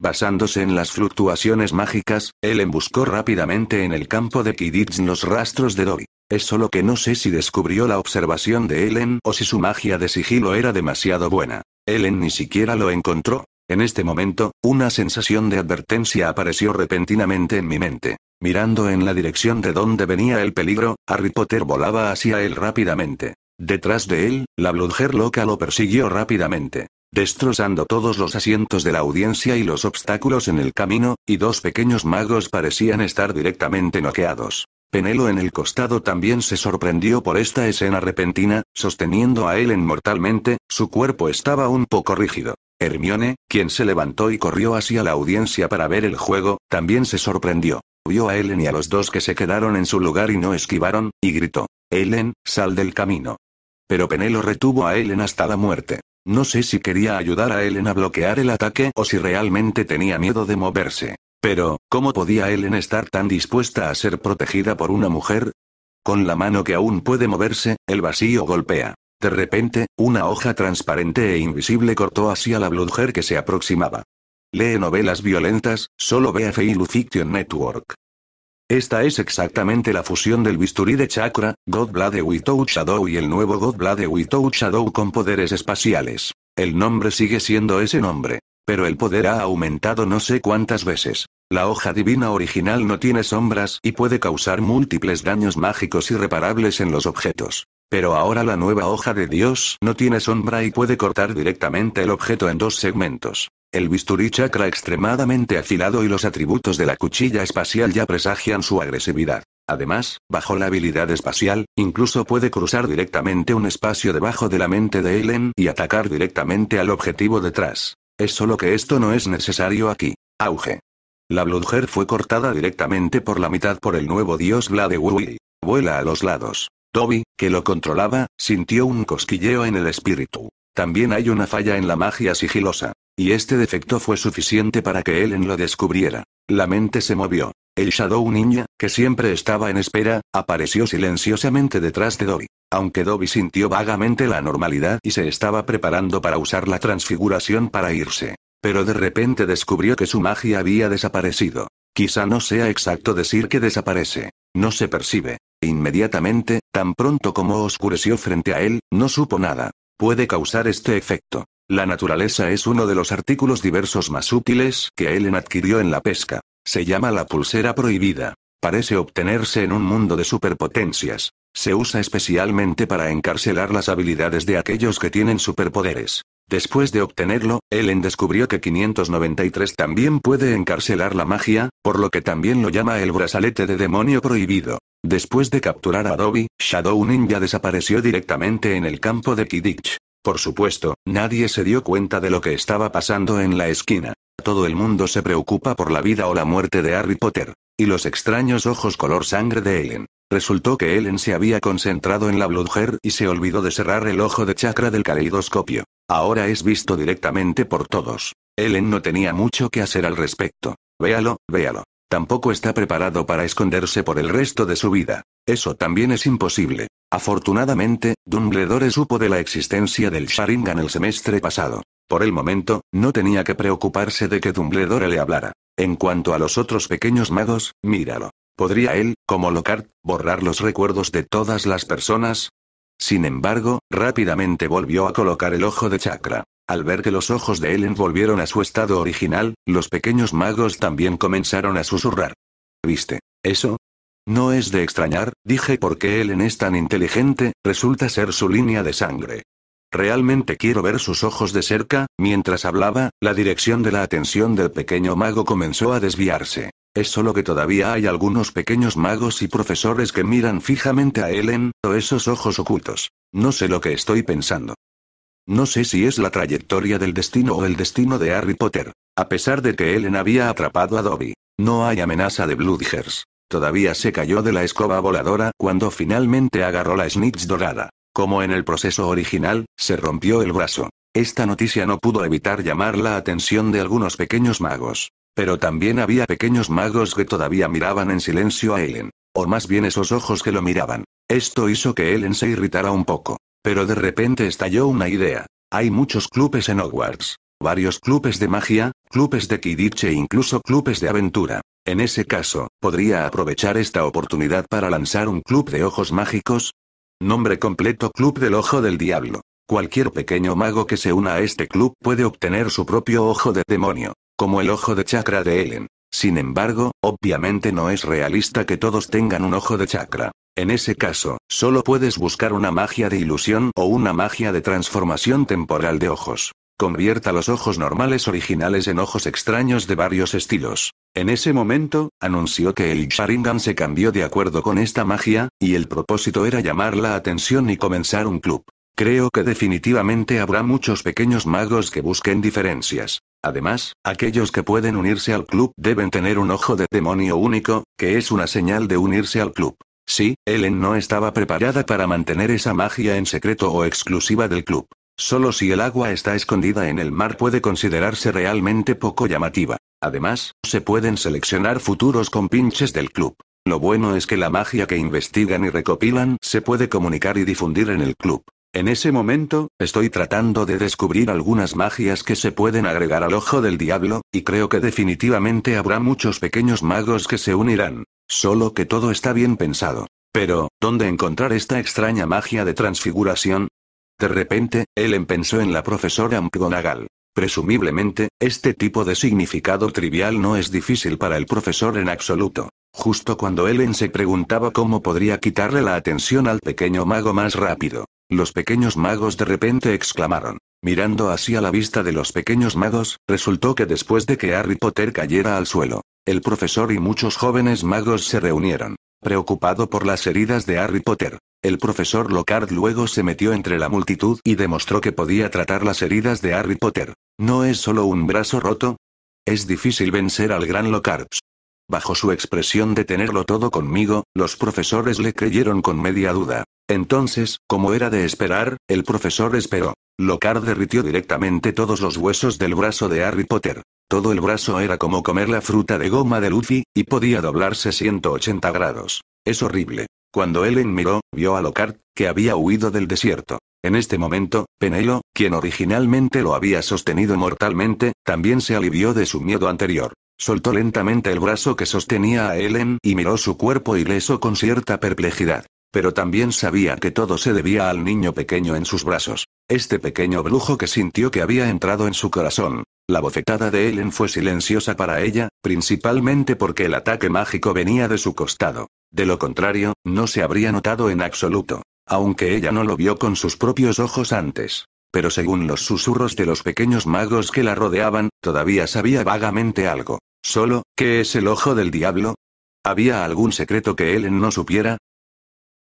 Basándose en las fluctuaciones mágicas, él embuscó rápidamente en el campo de Quidditch los rastros de Dobby. Es solo que no sé si descubrió la observación de Ellen o si su magia de sigilo era demasiado buena. Ellen ni siquiera lo encontró. En este momento, una sensación de advertencia apareció repentinamente en mi mente. Mirando en la dirección de donde venía el peligro, Harry Potter volaba hacia él rápidamente. Detrás de él, la Bloodger loca lo persiguió rápidamente, destrozando todos los asientos de la audiencia y los obstáculos en el camino, y dos pequeños magos parecían estar directamente noqueados. Penelo en el costado también se sorprendió por esta escena repentina, sosteniendo a Ellen mortalmente, su cuerpo estaba un poco rígido. Hermione, quien se levantó y corrió hacia la audiencia para ver el juego, también se sorprendió. Vio a Ellen y a los dos que se quedaron en su lugar y no esquivaron, y gritó, Ellen, sal del camino. Pero Penelo retuvo a Ellen hasta la muerte. No sé si quería ayudar a Ellen a bloquear el ataque o si realmente tenía miedo de moverse. Pero, ¿cómo podía Ellen estar tan dispuesta a ser protegida por una mujer? Con la mano que aún puede moverse, el vacío golpea. De repente, una hoja transparente e invisible cortó hacia la bloodger que se aproximaba. Lee novelas violentas, solo ve a Fiction Network. Esta es exactamente la fusión del bisturí de Chakra, God Blood Without Shadow y el nuevo God Blood Without Shadow con poderes espaciales. El nombre sigue siendo ese nombre. Pero el poder ha aumentado no sé cuántas veces. La hoja divina original no tiene sombras y puede causar múltiples daños mágicos irreparables en los objetos. Pero ahora la nueva hoja de Dios no tiene sombra y puede cortar directamente el objeto en dos segmentos. El bisturí chakra extremadamente afilado y los atributos de la cuchilla espacial ya presagian su agresividad. Además, bajo la habilidad espacial, incluso puede cruzar directamente un espacio debajo de la mente de Ellen y atacar directamente al objetivo detrás. Es solo que esto no es necesario aquí. Auge. La Bloodger fue cortada directamente por la mitad por el nuevo dios Vladewui. Vuela a los lados. Toby, que lo controlaba, sintió un cosquilleo en el espíritu. También hay una falla en la magia sigilosa. Y este defecto fue suficiente para que Ellen lo descubriera. La mente se movió. El Shadow Ninja, que siempre estaba en espera, apareció silenciosamente detrás de Dobby. Aunque Dobby sintió vagamente la normalidad y se estaba preparando para usar la transfiguración para irse. Pero de repente descubrió que su magia había desaparecido. Quizá no sea exacto decir que desaparece. No se percibe. Inmediatamente, tan pronto como oscureció frente a él, no supo nada. Puede causar este efecto. La naturaleza es uno de los artículos diversos más útiles que Ellen adquirió en la pesca. Se llama la pulsera prohibida. Parece obtenerse en un mundo de superpotencias. Se usa especialmente para encarcelar las habilidades de aquellos que tienen superpoderes. Después de obtenerlo, Ellen descubrió que 593 también puede encarcelar la magia, por lo que también lo llama el brazalete de demonio prohibido. Después de capturar a Dobby, Shadow Ninja desapareció directamente en el campo de Kidditch. Por supuesto, nadie se dio cuenta de lo que estaba pasando en la esquina. Todo el mundo se preocupa por la vida o la muerte de Harry Potter. Y los extraños ojos color sangre de Ellen. Resultó que Ellen se había concentrado en la Bloodger y se olvidó de cerrar el ojo de chakra del caleidoscopio. Ahora es visto directamente por todos. Ellen no tenía mucho que hacer al respecto. Véalo, véalo. Tampoco está preparado para esconderse por el resto de su vida. Eso también es imposible. Afortunadamente, Dumbledore supo de la existencia del Sharingan el semestre pasado. Por el momento, no tenía que preocuparse de que Dumbledore le hablara. En cuanto a los otros pequeños magos, míralo. ¿Podría él, como Lockhart, borrar los recuerdos de todas las personas? Sin embargo, rápidamente volvió a colocar el ojo de chakra. Al ver que los ojos de Ellen volvieron a su estado original, los pequeños magos también comenzaron a susurrar. ¿Viste? ¿Eso? No es de extrañar, dije porque Ellen es tan inteligente, resulta ser su línea de sangre. Realmente quiero ver sus ojos de cerca, mientras hablaba, la dirección de la atención del pequeño mago comenzó a desviarse. Es solo que todavía hay algunos pequeños magos y profesores que miran fijamente a Ellen, o esos ojos ocultos. No sé lo que estoy pensando. No sé si es la trayectoria del destino o el destino de Harry Potter. A pesar de que Ellen había atrapado a Dobby, no hay amenaza de Bloodgers. Todavía se cayó de la escoba voladora cuando finalmente agarró la Snitch dorada. Como en el proceso original, se rompió el brazo. Esta noticia no pudo evitar llamar la atención de algunos pequeños magos. Pero también había pequeños magos que todavía miraban en silencio a Ellen. O más bien esos ojos que lo miraban. Esto hizo que Ellen se irritara un poco. Pero de repente estalló una idea. Hay muchos clubes en Hogwarts. Varios clubes de magia, clubes de Quidditch e incluso clubes de aventura. En ese caso, podría aprovechar esta oportunidad para lanzar un club de ojos mágicos, Nombre completo Club del Ojo del Diablo. Cualquier pequeño mago que se una a este club puede obtener su propio ojo de demonio, como el ojo de chakra de Ellen. Sin embargo, obviamente no es realista que todos tengan un ojo de chakra. En ese caso, solo puedes buscar una magia de ilusión o una magia de transformación temporal de ojos. Convierta los ojos normales originales en ojos extraños de varios estilos. En ese momento, anunció que el Sharingan se cambió de acuerdo con esta magia, y el propósito era llamar la atención y comenzar un club. Creo que definitivamente habrá muchos pequeños magos que busquen diferencias. Además, aquellos que pueden unirse al club deben tener un ojo de demonio único, que es una señal de unirse al club. Sí, Ellen no estaba preparada para mantener esa magia en secreto o exclusiva del club. Sólo si el agua está escondida en el mar puede considerarse realmente poco llamativa. Además, se pueden seleccionar futuros compinches del club. Lo bueno es que la magia que investigan y recopilan se puede comunicar y difundir en el club. En ese momento, estoy tratando de descubrir algunas magias que se pueden agregar al ojo del diablo, y creo que definitivamente habrá muchos pequeños magos que se unirán. Solo que todo está bien pensado. Pero, ¿dónde encontrar esta extraña magia de transfiguración? De repente, Ellen pensó en la profesora McGonagall. Presumiblemente, este tipo de significado trivial no es difícil para el profesor en absoluto. Justo cuando Ellen se preguntaba cómo podría quitarle la atención al pequeño mago más rápido, los pequeños magos de repente exclamaron. Mirando así a la vista de los pequeños magos, resultó que después de que Harry Potter cayera al suelo, el profesor y muchos jóvenes magos se reunieron. Preocupado por las heridas de Harry Potter, el profesor Lockhart luego se metió entre la multitud y demostró que podía tratar las heridas de Harry Potter. ¿No es solo un brazo roto? Es difícil vencer al gran Lockhart. Bajo su expresión de tenerlo todo conmigo, los profesores le creyeron con media duda. Entonces, como era de esperar, el profesor esperó. Locard derritió directamente todos los huesos del brazo de Harry Potter. Todo el brazo era como comer la fruta de goma de Luffy, y podía doblarse 180 grados. Es horrible. Cuando Ellen miró, vio a Locard que había huido del desierto. En este momento, Penelo, quien originalmente lo había sostenido mortalmente, también se alivió de su miedo anterior. Soltó lentamente el brazo que sostenía a Ellen y miró su cuerpo ileso con cierta perplejidad. Pero también sabía que todo se debía al niño pequeño en sus brazos. Este pequeño brujo que sintió que había entrado en su corazón. La bofetada de Ellen fue silenciosa para ella, principalmente porque el ataque mágico venía de su costado. De lo contrario, no se habría notado en absoluto. Aunque ella no lo vio con sus propios ojos antes. Pero según los susurros de los pequeños magos que la rodeaban, todavía sabía vagamente algo. Solo, ¿qué es el ojo del diablo? ¿Había algún secreto que Ellen no supiera?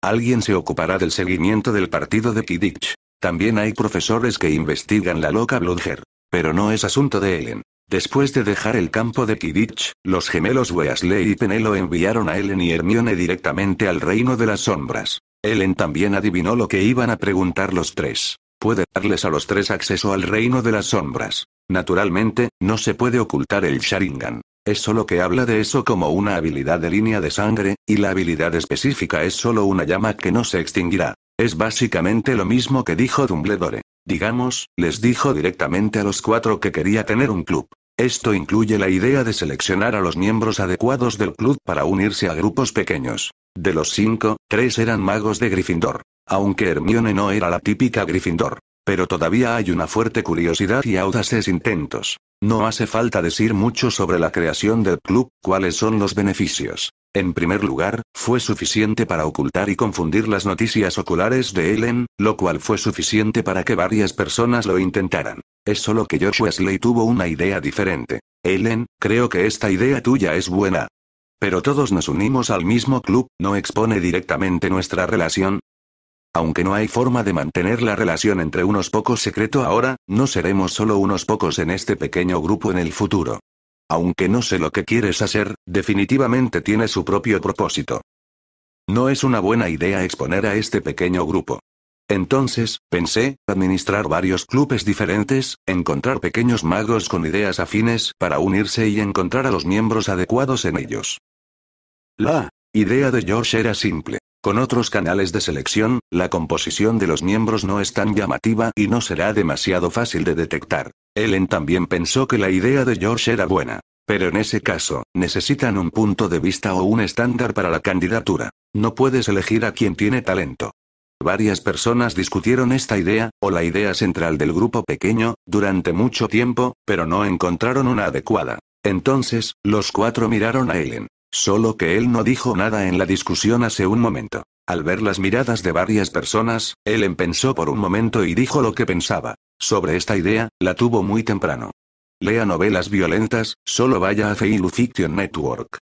Alguien se ocupará del seguimiento del partido de Kidditch. También hay profesores que investigan la loca Bludger. Pero no es asunto de Ellen. Después de dejar el campo de Kidditch, los gemelos Weasley y Penelo enviaron a Ellen y Hermione directamente al reino de las sombras. Ellen también adivinó lo que iban a preguntar los tres. Puede darles a los tres acceso al reino de las sombras. Naturalmente, no se puede ocultar el Sharingan. Es solo que habla de eso como una habilidad de línea de sangre, y la habilidad específica es solo una llama que no se extinguirá. Es básicamente lo mismo que dijo Dumbledore. Digamos, les dijo directamente a los cuatro que quería tener un club. Esto incluye la idea de seleccionar a los miembros adecuados del club para unirse a grupos pequeños. De los cinco, tres eran magos de Gryffindor. Aunque Hermione no era la típica Gryffindor. Pero todavía hay una fuerte curiosidad y audaces intentos. No hace falta decir mucho sobre la creación del club, cuáles son los beneficios. En primer lugar, fue suficiente para ocultar y confundir las noticias oculares de Ellen, lo cual fue suficiente para que varias personas lo intentaran. Es solo que Josh Wesley tuvo una idea diferente. Ellen, creo que esta idea tuya es buena. Pero todos nos unimos al mismo club, no expone directamente nuestra relación, aunque no hay forma de mantener la relación entre unos pocos secreto ahora, no seremos solo unos pocos en este pequeño grupo en el futuro. Aunque no sé lo que quieres hacer, definitivamente tiene su propio propósito. No es una buena idea exponer a este pequeño grupo. Entonces, pensé, administrar varios clubes diferentes, encontrar pequeños magos con ideas afines para unirse y encontrar a los miembros adecuados en ellos. La idea de George era simple. Con otros canales de selección, la composición de los miembros no es tan llamativa y no será demasiado fácil de detectar. Ellen también pensó que la idea de George era buena. Pero en ese caso, necesitan un punto de vista o un estándar para la candidatura. No puedes elegir a quien tiene talento. Varias personas discutieron esta idea, o la idea central del grupo pequeño, durante mucho tiempo, pero no encontraron una adecuada. Entonces, los cuatro miraron a Ellen. Solo que él no dijo nada en la discusión hace un momento. Al ver las miradas de varias personas, él pensó por un momento y dijo lo que pensaba. Sobre esta idea, la tuvo muy temprano. Lea novelas violentas, solo vaya a Feilu Fiction Network.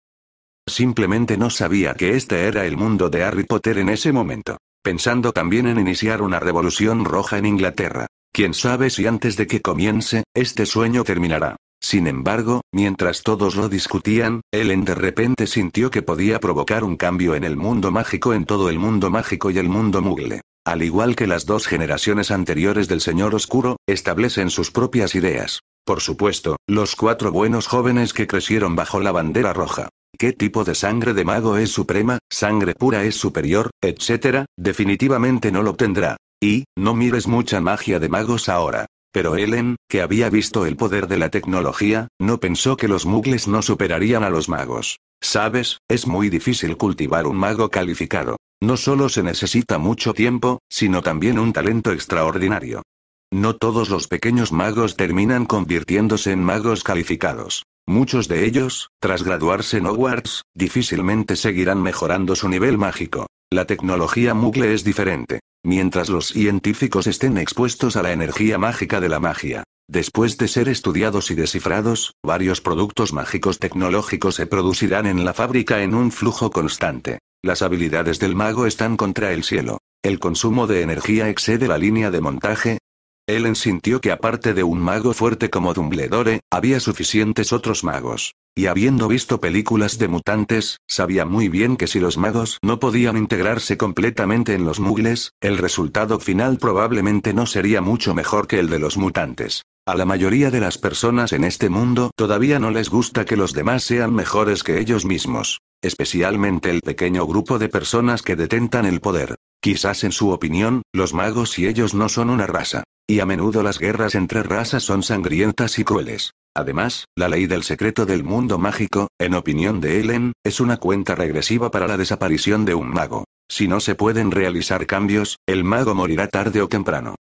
Simplemente no sabía que este era el mundo de Harry Potter en ese momento. Pensando también en iniciar una revolución roja en Inglaterra. Quién sabe si antes de que comience, este sueño terminará. Sin embargo, mientras todos lo discutían, Ellen de repente sintió que podía provocar un cambio en el mundo mágico en todo el mundo mágico y el mundo mugle. Al igual que las dos generaciones anteriores del Señor Oscuro, establecen sus propias ideas. Por supuesto, los cuatro buenos jóvenes que crecieron bajo la bandera roja. ¿Qué tipo de sangre de mago es suprema, sangre pura es superior, etcétera? Definitivamente no lo obtendrá. Y, no mires mucha magia de magos ahora. Pero Ellen, que había visto el poder de la tecnología, no pensó que los mugles no superarían a los magos. Sabes, es muy difícil cultivar un mago calificado. No solo se necesita mucho tiempo, sino también un talento extraordinario. No todos los pequeños magos terminan convirtiéndose en magos calificados. Muchos de ellos, tras graduarse en Hogwarts, difícilmente seguirán mejorando su nivel mágico. La tecnología mugle es diferente mientras los científicos estén expuestos a la energía mágica de la magia. Después de ser estudiados y descifrados, varios productos mágicos tecnológicos se producirán en la fábrica en un flujo constante. Las habilidades del mago están contra el cielo. El consumo de energía excede la línea de montaje, Ellen sintió que aparte de un mago fuerte como Dumbledore, había suficientes otros magos. Y habiendo visto películas de mutantes, sabía muy bien que si los magos no podían integrarse completamente en los mugles, el resultado final probablemente no sería mucho mejor que el de los mutantes. A la mayoría de las personas en este mundo todavía no les gusta que los demás sean mejores que ellos mismos, especialmente el pequeño grupo de personas que detentan el poder. Quizás en su opinión, los magos y ellos no son una raza. Y a menudo las guerras entre razas son sangrientas y crueles. Además, la ley del secreto del mundo mágico, en opinión de Ellen, es una cuenta regresiva para la desaparición de un mago. Si no se pueden realizar cambios, el mago morirá tarde o temprano.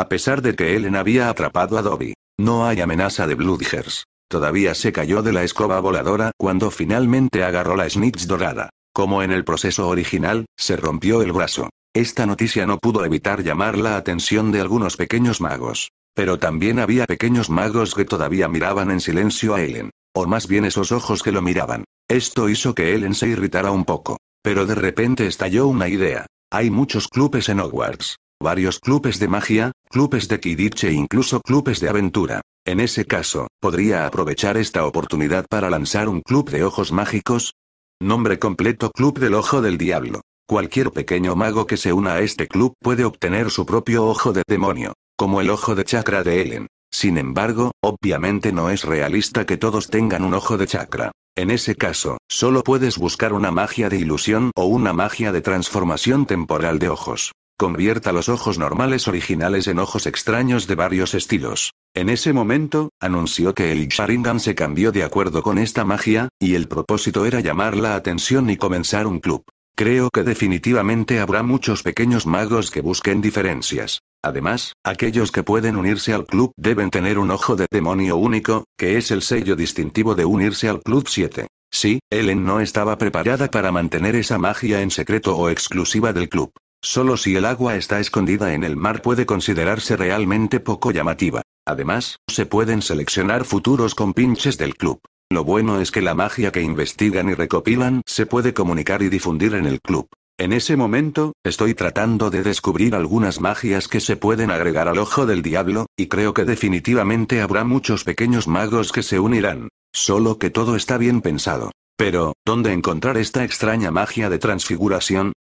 A pesar de que Ellen había atrapado a Dobby. No hay amenaza de Bludgers. Todavía se cayó de la escoba voladora cuando finalmente agarró la snitch dorada. Como en el proceso original, se rompió el brazo. Esta noticia no pudo evitar llamar la atención de algunos pequeños magos. Pero también había pequeños magos que todavía miraban en silencio a Ellen. O más bien esos ojos que lo miraban. Esto hizo que Ellen se irritara un poco. Pero de repente estalló una idea. Hay muchos clubes en Hogwarts varios clubes de magia, clubes de Quidditch e incluso clubes de aventura. En ese caso, ¿podría aprovechar esta oportunidad para lanzar un club de ojos mágicos? Nombre completo Club del Ojo del Diablo. Cualquier pequeño mago que se una a este club puede obtener su propio ojo de demonio, como el ojo de chakra de Ellen. Sin embargo, obviamente no es realista que todos tengan un ojo de chakra. En ese caso, solo puedes buscar una magia de ilusión o una magia de transformación temporal de ojos. Convierta los ojos normales originales en ojos extraños de varios estilos. En ese momento, anunció que el Sharingan se cambió de acuerdo con esta magia, y el propósito era llamar la atención y comenzar un club. Creo que definitivamente habrá muchos pequeños magos que busquen diferencias. Además, aquellos que pueden unirse al club deben tener un ojo de demonio único, que es el sello distintivo de unirse al Club 7. Sí, Ellen no estaba preparada para mantener esa magia en secreto o exclusiva del club. Solo si el agua está escondida en el mar puede considerarse realmente poco llamativa. Además, se pueden seleccionar futuros compinches del club. Lo bueno es que la magia que investigan y recopilan se puede comunicar y difundir en el club. En ese momento, estoy tratando de descubrir algunas magias que se pueden agregar al ojo del diablo, y creo que definitivamente habrá muchos pequeños magos que se unirán. Solo que todo está bien pensado. Pero, ¿dónde encontrar esta extraña magia de transfiguración?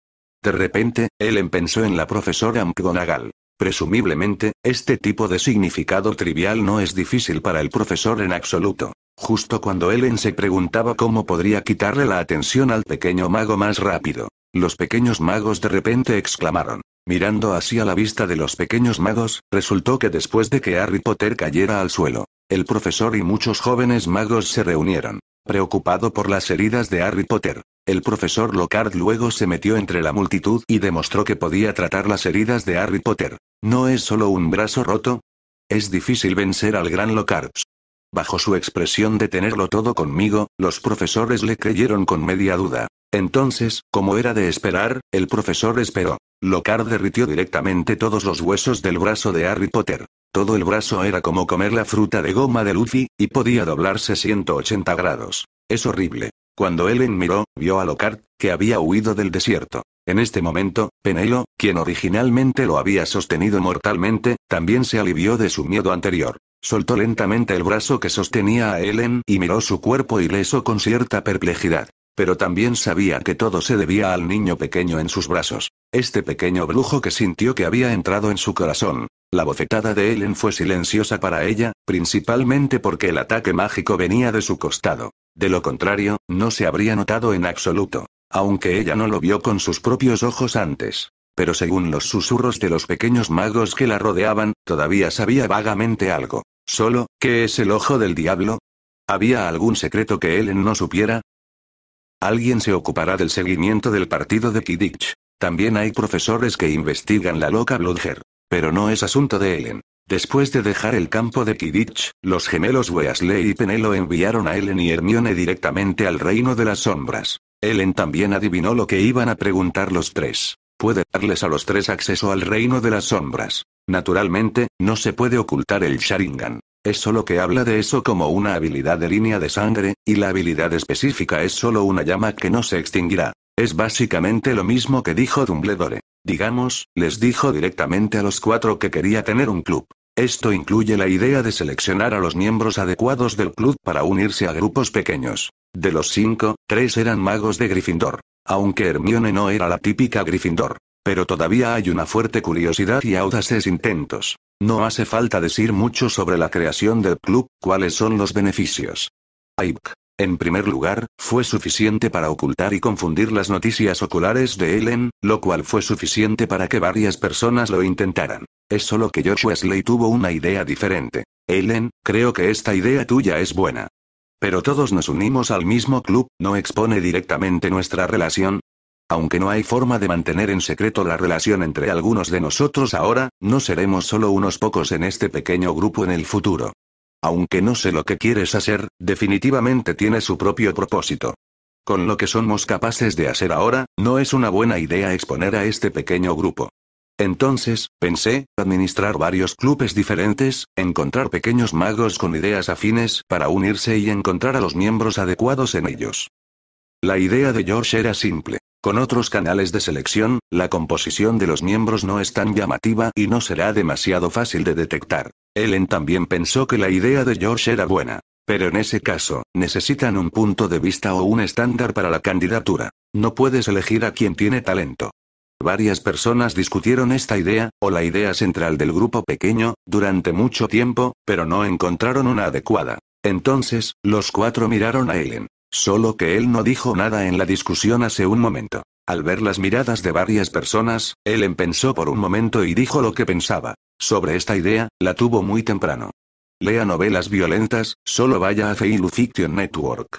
De repente, Ellen pensó en la profesora McGonagall. Presumiblemente, este tipo de significado trivial no es difícil para el profesor en absoluto. Justo cuando Ellen se preguntaba cómo podría quitarle la atención al pequeño mago más rápido, los pequeños magos de repente exclamaron. Mirando así a la vista de los pequeños magos, resultó que después de que Harry Potter cayera al suelo, el profesor y muchos jóvenes magos se reunieron. Preocupado por las heridas de Harry Potter, el profesor Lockhart luego se metió entre la multitud y demostró que podía tratar las heridas de Harry Potter. ¿No es solo un brazo roto? Es difícil vencer al gran Lockhart. Bajo su expresión de tenerlo todo conmigo, los profesores le creyeron con media duda. Entonces, como era de esperar, el profesor esperó. Lockhart derritió directamente todos los huesos del brazo de Harry Potter. Todo el brazo era como comer la fruta de goma de Luffy, y podía doblarse 180 grados. Es horrible. Cuando Ellen miró, vio a Lockhart, que había huido del desierto. En este momento, Penelo, quien originalmente lo había sostenido mortalmente, también se alivió de su miedo anterior. Soltó lentamente el brazo que sostenía a Ellen y miró su cuerpo ileso con cierta perplejidad pero también sabía que todo se debía al niño pequeño en sus brazos. Este pequeño brujo que sintió que había entrado en su corazón. La bofetada de Ellen fue silenciosa para ella, principalmente porque el ataque mágico venía de su costado. De lo contrario, no se habría notado en absoluto. Aunque ella no lo vio con sus propios ojos antes. Pero según los susurros de los pequeños magos que la rodeaban, todavía sabía vagamente algo. Solo, ¿qué es el ojo del diablo? ¿Había algún secreto que Ellen no supiera? Alguien se ocupará del seguimiento del partido de Kidditch. También hay profesores que investigan la loca Bloodger. Pero no es asunto de Ellen. Después de dejar el campo de Kidditch, los gemelos Weasley y Penelo enviaron a Ellen y Hermione directamente al reino de las sombras. Ellen también adivinó lo que iban a preguntar los tres. Puede darles a los tres acceso al reino de las sombras. Naturalmente, no se puede ocultar el Sharingan es solo que habla de eso como una habilidad de línea de sangre, y la habilidad específica es solo una llama que no se extinguirá. Es básicamente lo mismo que dijo Dumbledore. Digamos, les dijo directamente a los cuatro que quería tener un club. Esto incluye la idea de seleccionar a los miembros adecuados del club para unirse a grupos pequeños. De los cinco, tres eran magos de Gryffindor. Aunque Hermione no era la típica Gryffindor. Pero todavía hay una fuerte curiosidad y audaces intentos. No hace falta decir mucho sobre la creación del club, cuáles son los beneficios. AIBC. En primer lugar, fue suficiente para ocultar y confundir las noticias oculares de Ellen, lo cual fue suficiente para que varias personas lo intentaran. Es solo que George Wesley tuvo una idea diferente. Ellen, creo que esta idea tuya es buena. Pero todos nos unimos al mismo club, no expone directamente nuestra relación, aunque no hay forma de mantener en secreto la relación entre algunos de nosotros ahora, no seremos solo unos pocos en este pequeño grupo en el futuro. Aunque no sé lo que quieres hacer, definitivamente tiene su propio propósito. Con lo que somos capaces de hacer ahora, no es una buena idea exponer a este pequeño grupo. Entonces, pensé, administrar varios clubes diferentes, encontrar pequeños magos con ideas afines para unirse y encontrar a los miembros adecuados en ellos. La idea de George era simple. Con otros canales de selección, la composición de los miembros no es tan llamativa y no será demasiado fácil de detectar. Ellen también pensó que la idea de George era buena. Pero en ese caso, necesitan un punto de vista o un estándar para la candidatura. No puedes elegir a quien tiene talento. Varias personas discutieron esta idea, o la idea central del grupo pequeño, durante mucho tiempo, pero no encontraron una adecuada. Entonces, los cuatro miraron a Ellen. Solo que él no dijo nada en la discusión hace un momento. Al ver las miradas de varias personas, él pensó por un momento y dijo lo que pensaba. Sobre esta idea, la tuvo muy temprano. Lea novelas violentas, solo vaya a Feilu Fiction Network.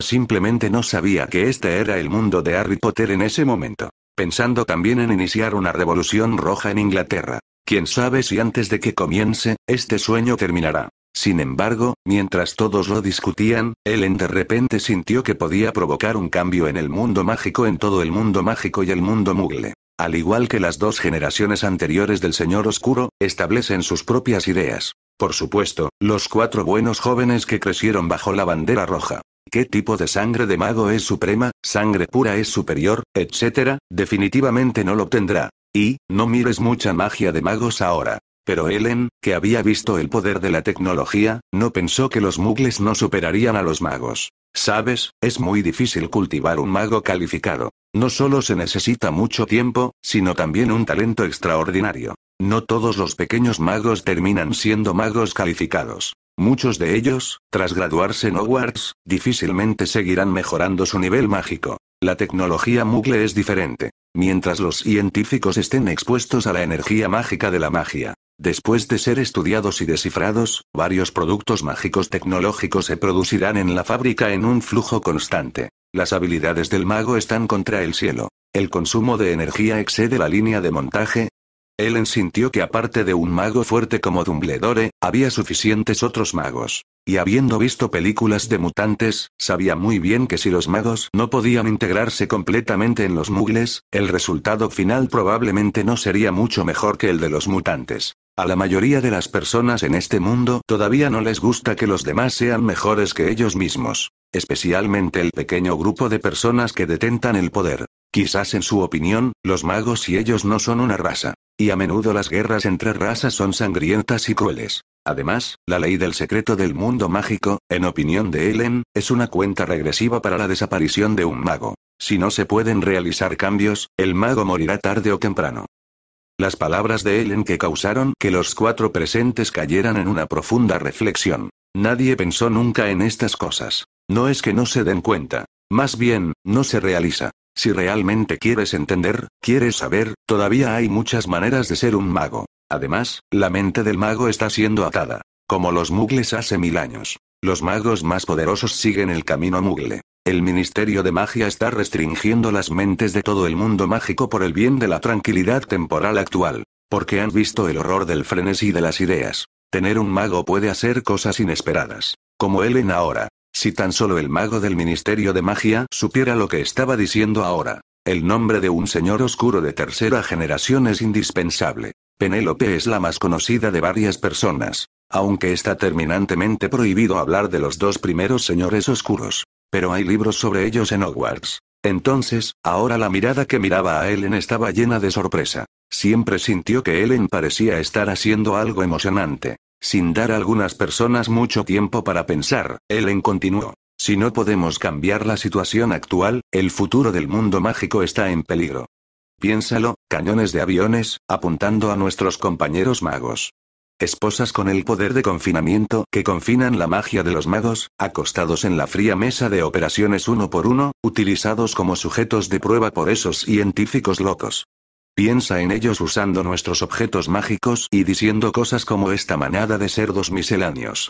Simplemente no sabía que este era el mundo de Harry Potter en ese momento. Pensando también en iniciar una revolución roja en Inglaterra. Quién sabe si antes de que comience, este sueño terminará. Sin embargo, mientras todos lo discutían, Ellen de repente sintió que podía provocar un cambio en el mundo mágico en todo el mundo mágico y el mundo mugle. Al igual que las dos generaciones anteriores del Señor Oscuro, establecen sus propias ideas. Por supuesto, los cuatro buenos jóvenes que crecieron bajo la bandera roja. ¿Qué tipo de sangre de mago es suprema, sangre pura es superior, etcétera? Definitivamente no lo tendrá. Y, no mires mucha magia de magos ahora. Pero Ellen, que había visto el poder de la tecnología, no pensó que los mugles no superarían a los magos. Sabes, es muy difícil cultivar un mago calificado. No solo se necesita mucho tiempo, sino también un talento extraordinario. No todos los pequeños magos terminan siendo magos calificados. Muchos de ellos, tras graduarse en Hogwarts, difícilmente seguirán mejorando su nivel mágico. La tecnología mugle es diferente. Mientras los científicos estén expuestos a la energía mágica de la magia, Después de ser estudiados y descifrados, varios productos mágicos tecnológicos se producirán en la fábrica en un flujo constante. Las habilidades del mago están contra el cielo. El consumo de energía excede la línea de montaje. Ellen sintió que aparte de un mago fuerte como Dumbledore, había suficientes otros magos. Y habiendo visto películas de mutantes, sabía muy bien que si los magos no podían integrarse completamente en los mugles, el resultado final probablemente no sería mucho mejor que el de los mutantes. A la mayoría de las personas en este mundo todavía no les gusta que los demás sean mejores que ellos mismos, especialmente el pequeño grupo de personas que detentan el poder. Quizás en su opinión, los magos y ellos no son una raza. Y a menudo las guerras entre razas son sangrientas y crueles. Además, la ley del secreto del mundo mágico, en opinión de Ellen, es una cuenta regresiva para la desaparición de un mago. Si no se pueden realizar cambios, el mago morirá tarde o temprano. Las palabras de Ellen que causaron que los cuatro presentes cayeran en una profunda reflexión. Nadie pensó nunca en estas cosas. No es que no se den cuenta. Más bien, no se realiza. Si realmente quieres entender, quieres saber, todavía hay muchas maneras de ser un mago. Además, la mente del mago está siendo atada. Como los mugles hace mil años. Los magos más poderosos siguen el camino mugle. El Ministerio de Magia está restringiendo las mentes de todo el mundo mágico por el bien de la tranquilidad temporal actual. Porque han visto el horror del frenesí de las ideas. Tener un mago puede hacer cosas inesperadas. Como Ellen ahora. Si tan solo el mago del Ministerio de Magia supiera lo que estaba diciendo ahora. El nombre de un señor oscuro de tercera generación es indispensable. Penélope es la más conocida de varias personas. Aunque está terminantemente prohibido hablar de los dos primeros señores oscuros. Pero hay libros sobre ellos en Hogwarts. Entonces, ahora la mirada que miraba a Ellen estaba llena de sorpresa. Siempre sintió que Ellen parecía estar haciendo algo emocionante. Sin dar a algunas personas mucho tiempo para pensar, Ellen continuó. Si no podemos cambiar la situación actual, el futuro del mundo mágico está en peligro. Piénsalo, cañones de aviones, apuntando a nuestros compañeros magos. Esposas con el poder de confinamiento que confinan la magia de los magos, acostados en la fría mesa de operaciones uno por uno, utilizados como sujetos de prueba por esos científicos locos. Piensa en ellos usando nuestros objetos mágicos y diciendo cosas como esta manada de cerdos misceláneos.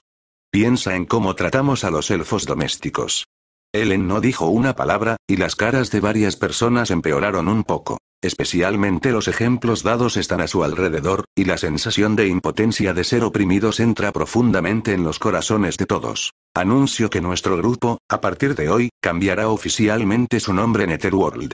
Piensa en cómo tratamos a los elfos domésticos. Ellen no dijo una palabra, y las caras de varias personas empeoraron un poco. Especialmente los ejemplos dados están a su alrededor, y la sensación de impotencia de ser oprimidos entra profundamente en los corazones de todos. Anuncio que nuestro grupo, a partir de hoy, cambiará oficialmente su nombre en Etherworld.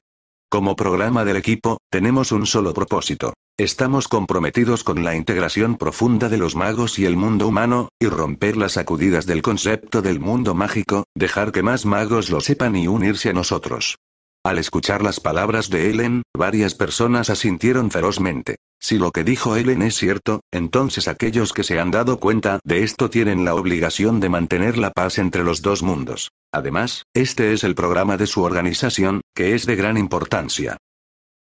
Como programa del equipo, tenemos un solo propósito. Estamos comprometidos con la integración profunda de los magos y el mundo humano, y romper las sacudidas del concepto del mundo mágico, dejar que más magos lo sepan y unirse a nosotros. Al escuchar las palabras de Ellen, varias personas asintieron ferozmente. Si lo que dijo Ellen es cierto, entonces aquellos que se han dado cuenta de esto tienen la obligación de mantener la paz entre los dos mundos. Además, este es el programa de su organización, que es de gran importancia.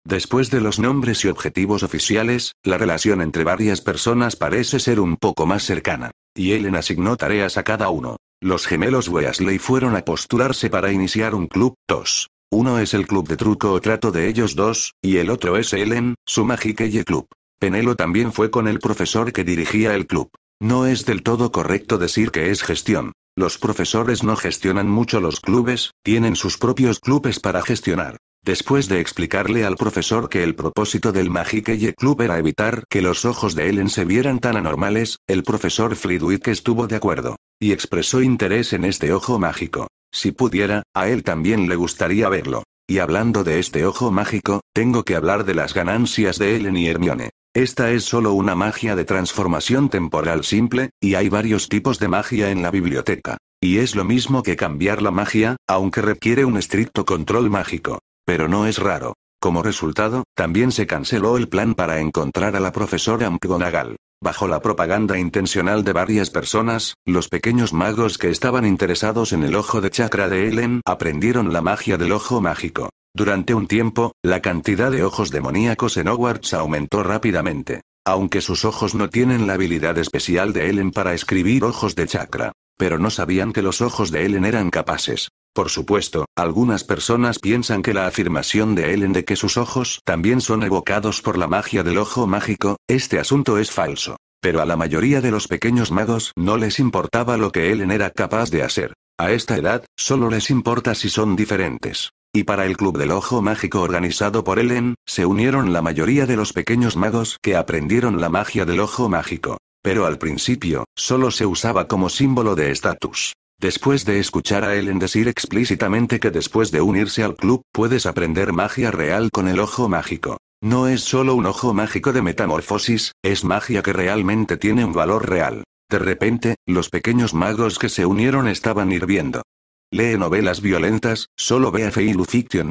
Después de los nombres y objetivos oficiales, la relación entre varias personas parece ser un poco más cercana. Y Ellen asignó tareas a cada uno. Los gemelos Weasley fueron a postularse para iniciar un club TOS. Uno es el club de truco o trato de ellos dos, y el otro es Ellen, su Magic Club. Penelo también fue con el profesor que dirigía el club. No es del todo correcto decir que es gestión. Los profesores no gestionan mucho los clubes, tienen sus propios clubes para gestionar. Después de explicarle al profesor que el propósito del Magic Club era evitar que los ojos de Ellen se vieran tan anormales, el profesor Friedwick estuvo de acuerdo. Y expresó interés en este ojo mágico. Si pudiera, a él también le gustaría verlo. Y hablando de este ojo mágico, tengo que hablar de las ganancias de Ellen y Hermione. Esta es solo una magia de transformación temporal simple, y hay varios tipos de magia en la biblioteca. Y es lo mismo que cambiar la magia, aunque requiere un estricto control mágico. Pero no es raro. Como resultado, también se canceló el plan para encontrar a la profesora McGonagall. Bajo la propaganda intencional de varias personas, los pequeños magos que estaban interesados en el ojo de chakra de Ellen aprendieron la magia del ojo mágico. Durante un tiempo, la cantidad de ojos demoníacos en Hogwarts aumentó rápidamente. Aunque sus ojos no tienen la habilidad especial de Ellen para escribir ojos de chakra. Pero no sabían que los ojos de Ellen eran capaces. Por supuesto, algunas personas piensan que la afirmación de Ellen de que sus ojos también son evocados por la magia del ojo mágico, este asunto es falso. Pero a la mayoría de los pequeños magos no les importaba lo que Ellen era capaz de hacer. A esta edad, solo les importa si son diferentes. Y para el Club del Ojo Mágico organizado por Ellen, se unieron la mayoría de los pequeños magos que aprendieron la magia del ojo mágico. Pero al principio, solo se usaba como símbolo de estatus. Después de escuchar a Ellen decir explícitamente que después de unirse al club, puedes aprender magia real con el ojo mágico. No es solo un ojo mágico de metamorfosis, es magia que realmente tiene un valor real. De repente, los pequeños magos que se unieron estaban hirviendo. Lee novelas violentas, solo ve a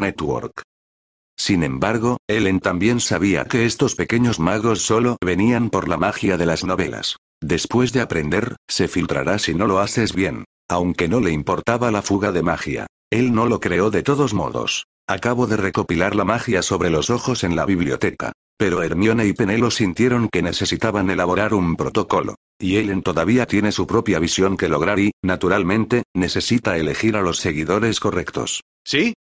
Network. Sin embargo, Ellen también sabía que estos pequeños magos solo venían por la magia de las novelas. Después de aprender, se filtrará si no lo haces bien. Aunque no le importaba la fuga de magia. Él no lo creó de todos modos. Acabo de recopilar la magia sobre los ojos en la biblioteca. Pero Hermione y Penelo sintieron que necesitaban elaborar un protocolo. Y Ellen todavía tiene su propia visión que lograr y, naturalmente, necesita elegir a los seguidores correctos. ¿Sí?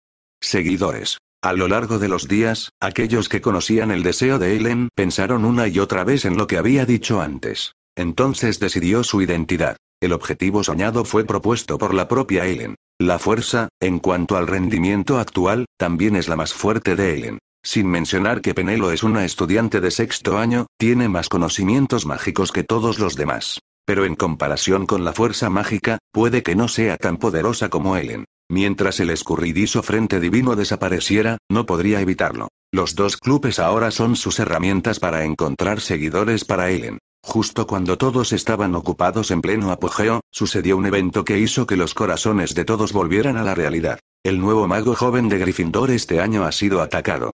Seguidores. A lo largo de los días, aquellos que conocían el deseo de Ellen pensaron una y otra vez en lo que había dicho antes. Entonces decidió su identidad. El objetivo soñado fue propuesto por la propia Ellen. La fuerza, en cuanto al rendimiento actual, también es la más fuerte de Ellen. Sin mencionar que Penelo es una estudiante de sexto año, tiene más conocimientos mágicos que todos los demás. Pero en comparación con la fuerza mágica, puede que no sea tan poderosa como Ellen. Mientras el escurridizo frente divino desapareciera, no podría evitarlo. Los dos clubes ahora son sus herramientas para encontrar seguidores para Ellen. Justo cuando todos estaban ocupados en pleno apogeo, sucedió un evento que hizo que los corazones de todos volvieran a la realidad. El nuevo mago joven de Gryffindor este año ha sido atacado.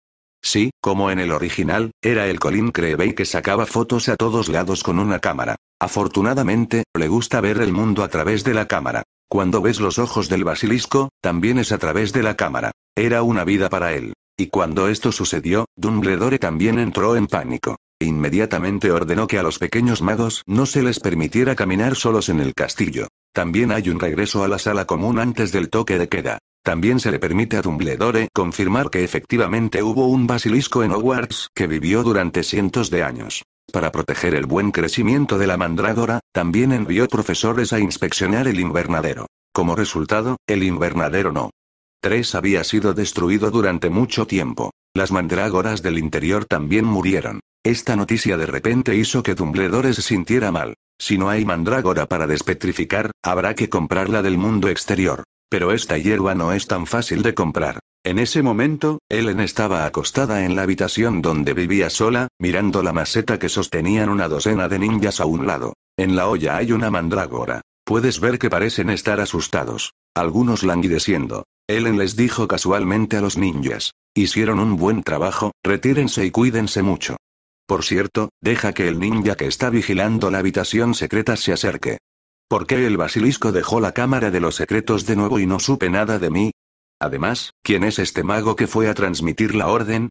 Sí, como en el original, era el Colin Creevey que sacaba fotos a todos lados con una cámara. Afortunadamente, le gusta ver el mundo a través de la cámara. Cuando ves los ojos del basilisco, también es a través de la cámara. Era una vida para él. Y cuando esto sucedió, Dumbledore también entró en pánico. Inmediatamente ordenó que a los pequeños magos no se les permitiera caminar solos en el castillo. También hay un regreso a la sala común antes del toque de queda. También se le permite a Dumbledore confirmar que efectivamente hubo un basilisco en Hogwarts que vivió durante cientos de años. Para proteger el buen crecimiento de la mandrágora, también envió profesores a inspeccionar el invernadero. Como resultado, el invernadero no. 3 había sido destruido durante mucho tiempo. Las mandrágoras del interior también murieron. Esta noticia de repente hizo que Dumbledore se sintiera mal. Si no hay mandrágora para despetrificar, habrá que comprarla del mundo exterior. Pero esta hierba no es tan fácil de comprar. En ese momento, Ellen estaba acostada en la habitación donde vivía sola, mirando la maceta que sostenían una docena de ninjas a un lado. En la olla hay una mandrágora. Puedes ver que parecen estar asustados. Algunos languideciendo. Ellen les dijo casualmente a los ninjas. Hicieron un buen trabajo, retírense y cuídense mucho. Por cierto, deja que el ninja que está vigilando la habitación secreta se acerque. ¿Por qué el basilisco dejó la Cámara de los Secretos de nuevo y no supe nada de mí? Además, ¿quién es este mago que fue a transmitir la orden?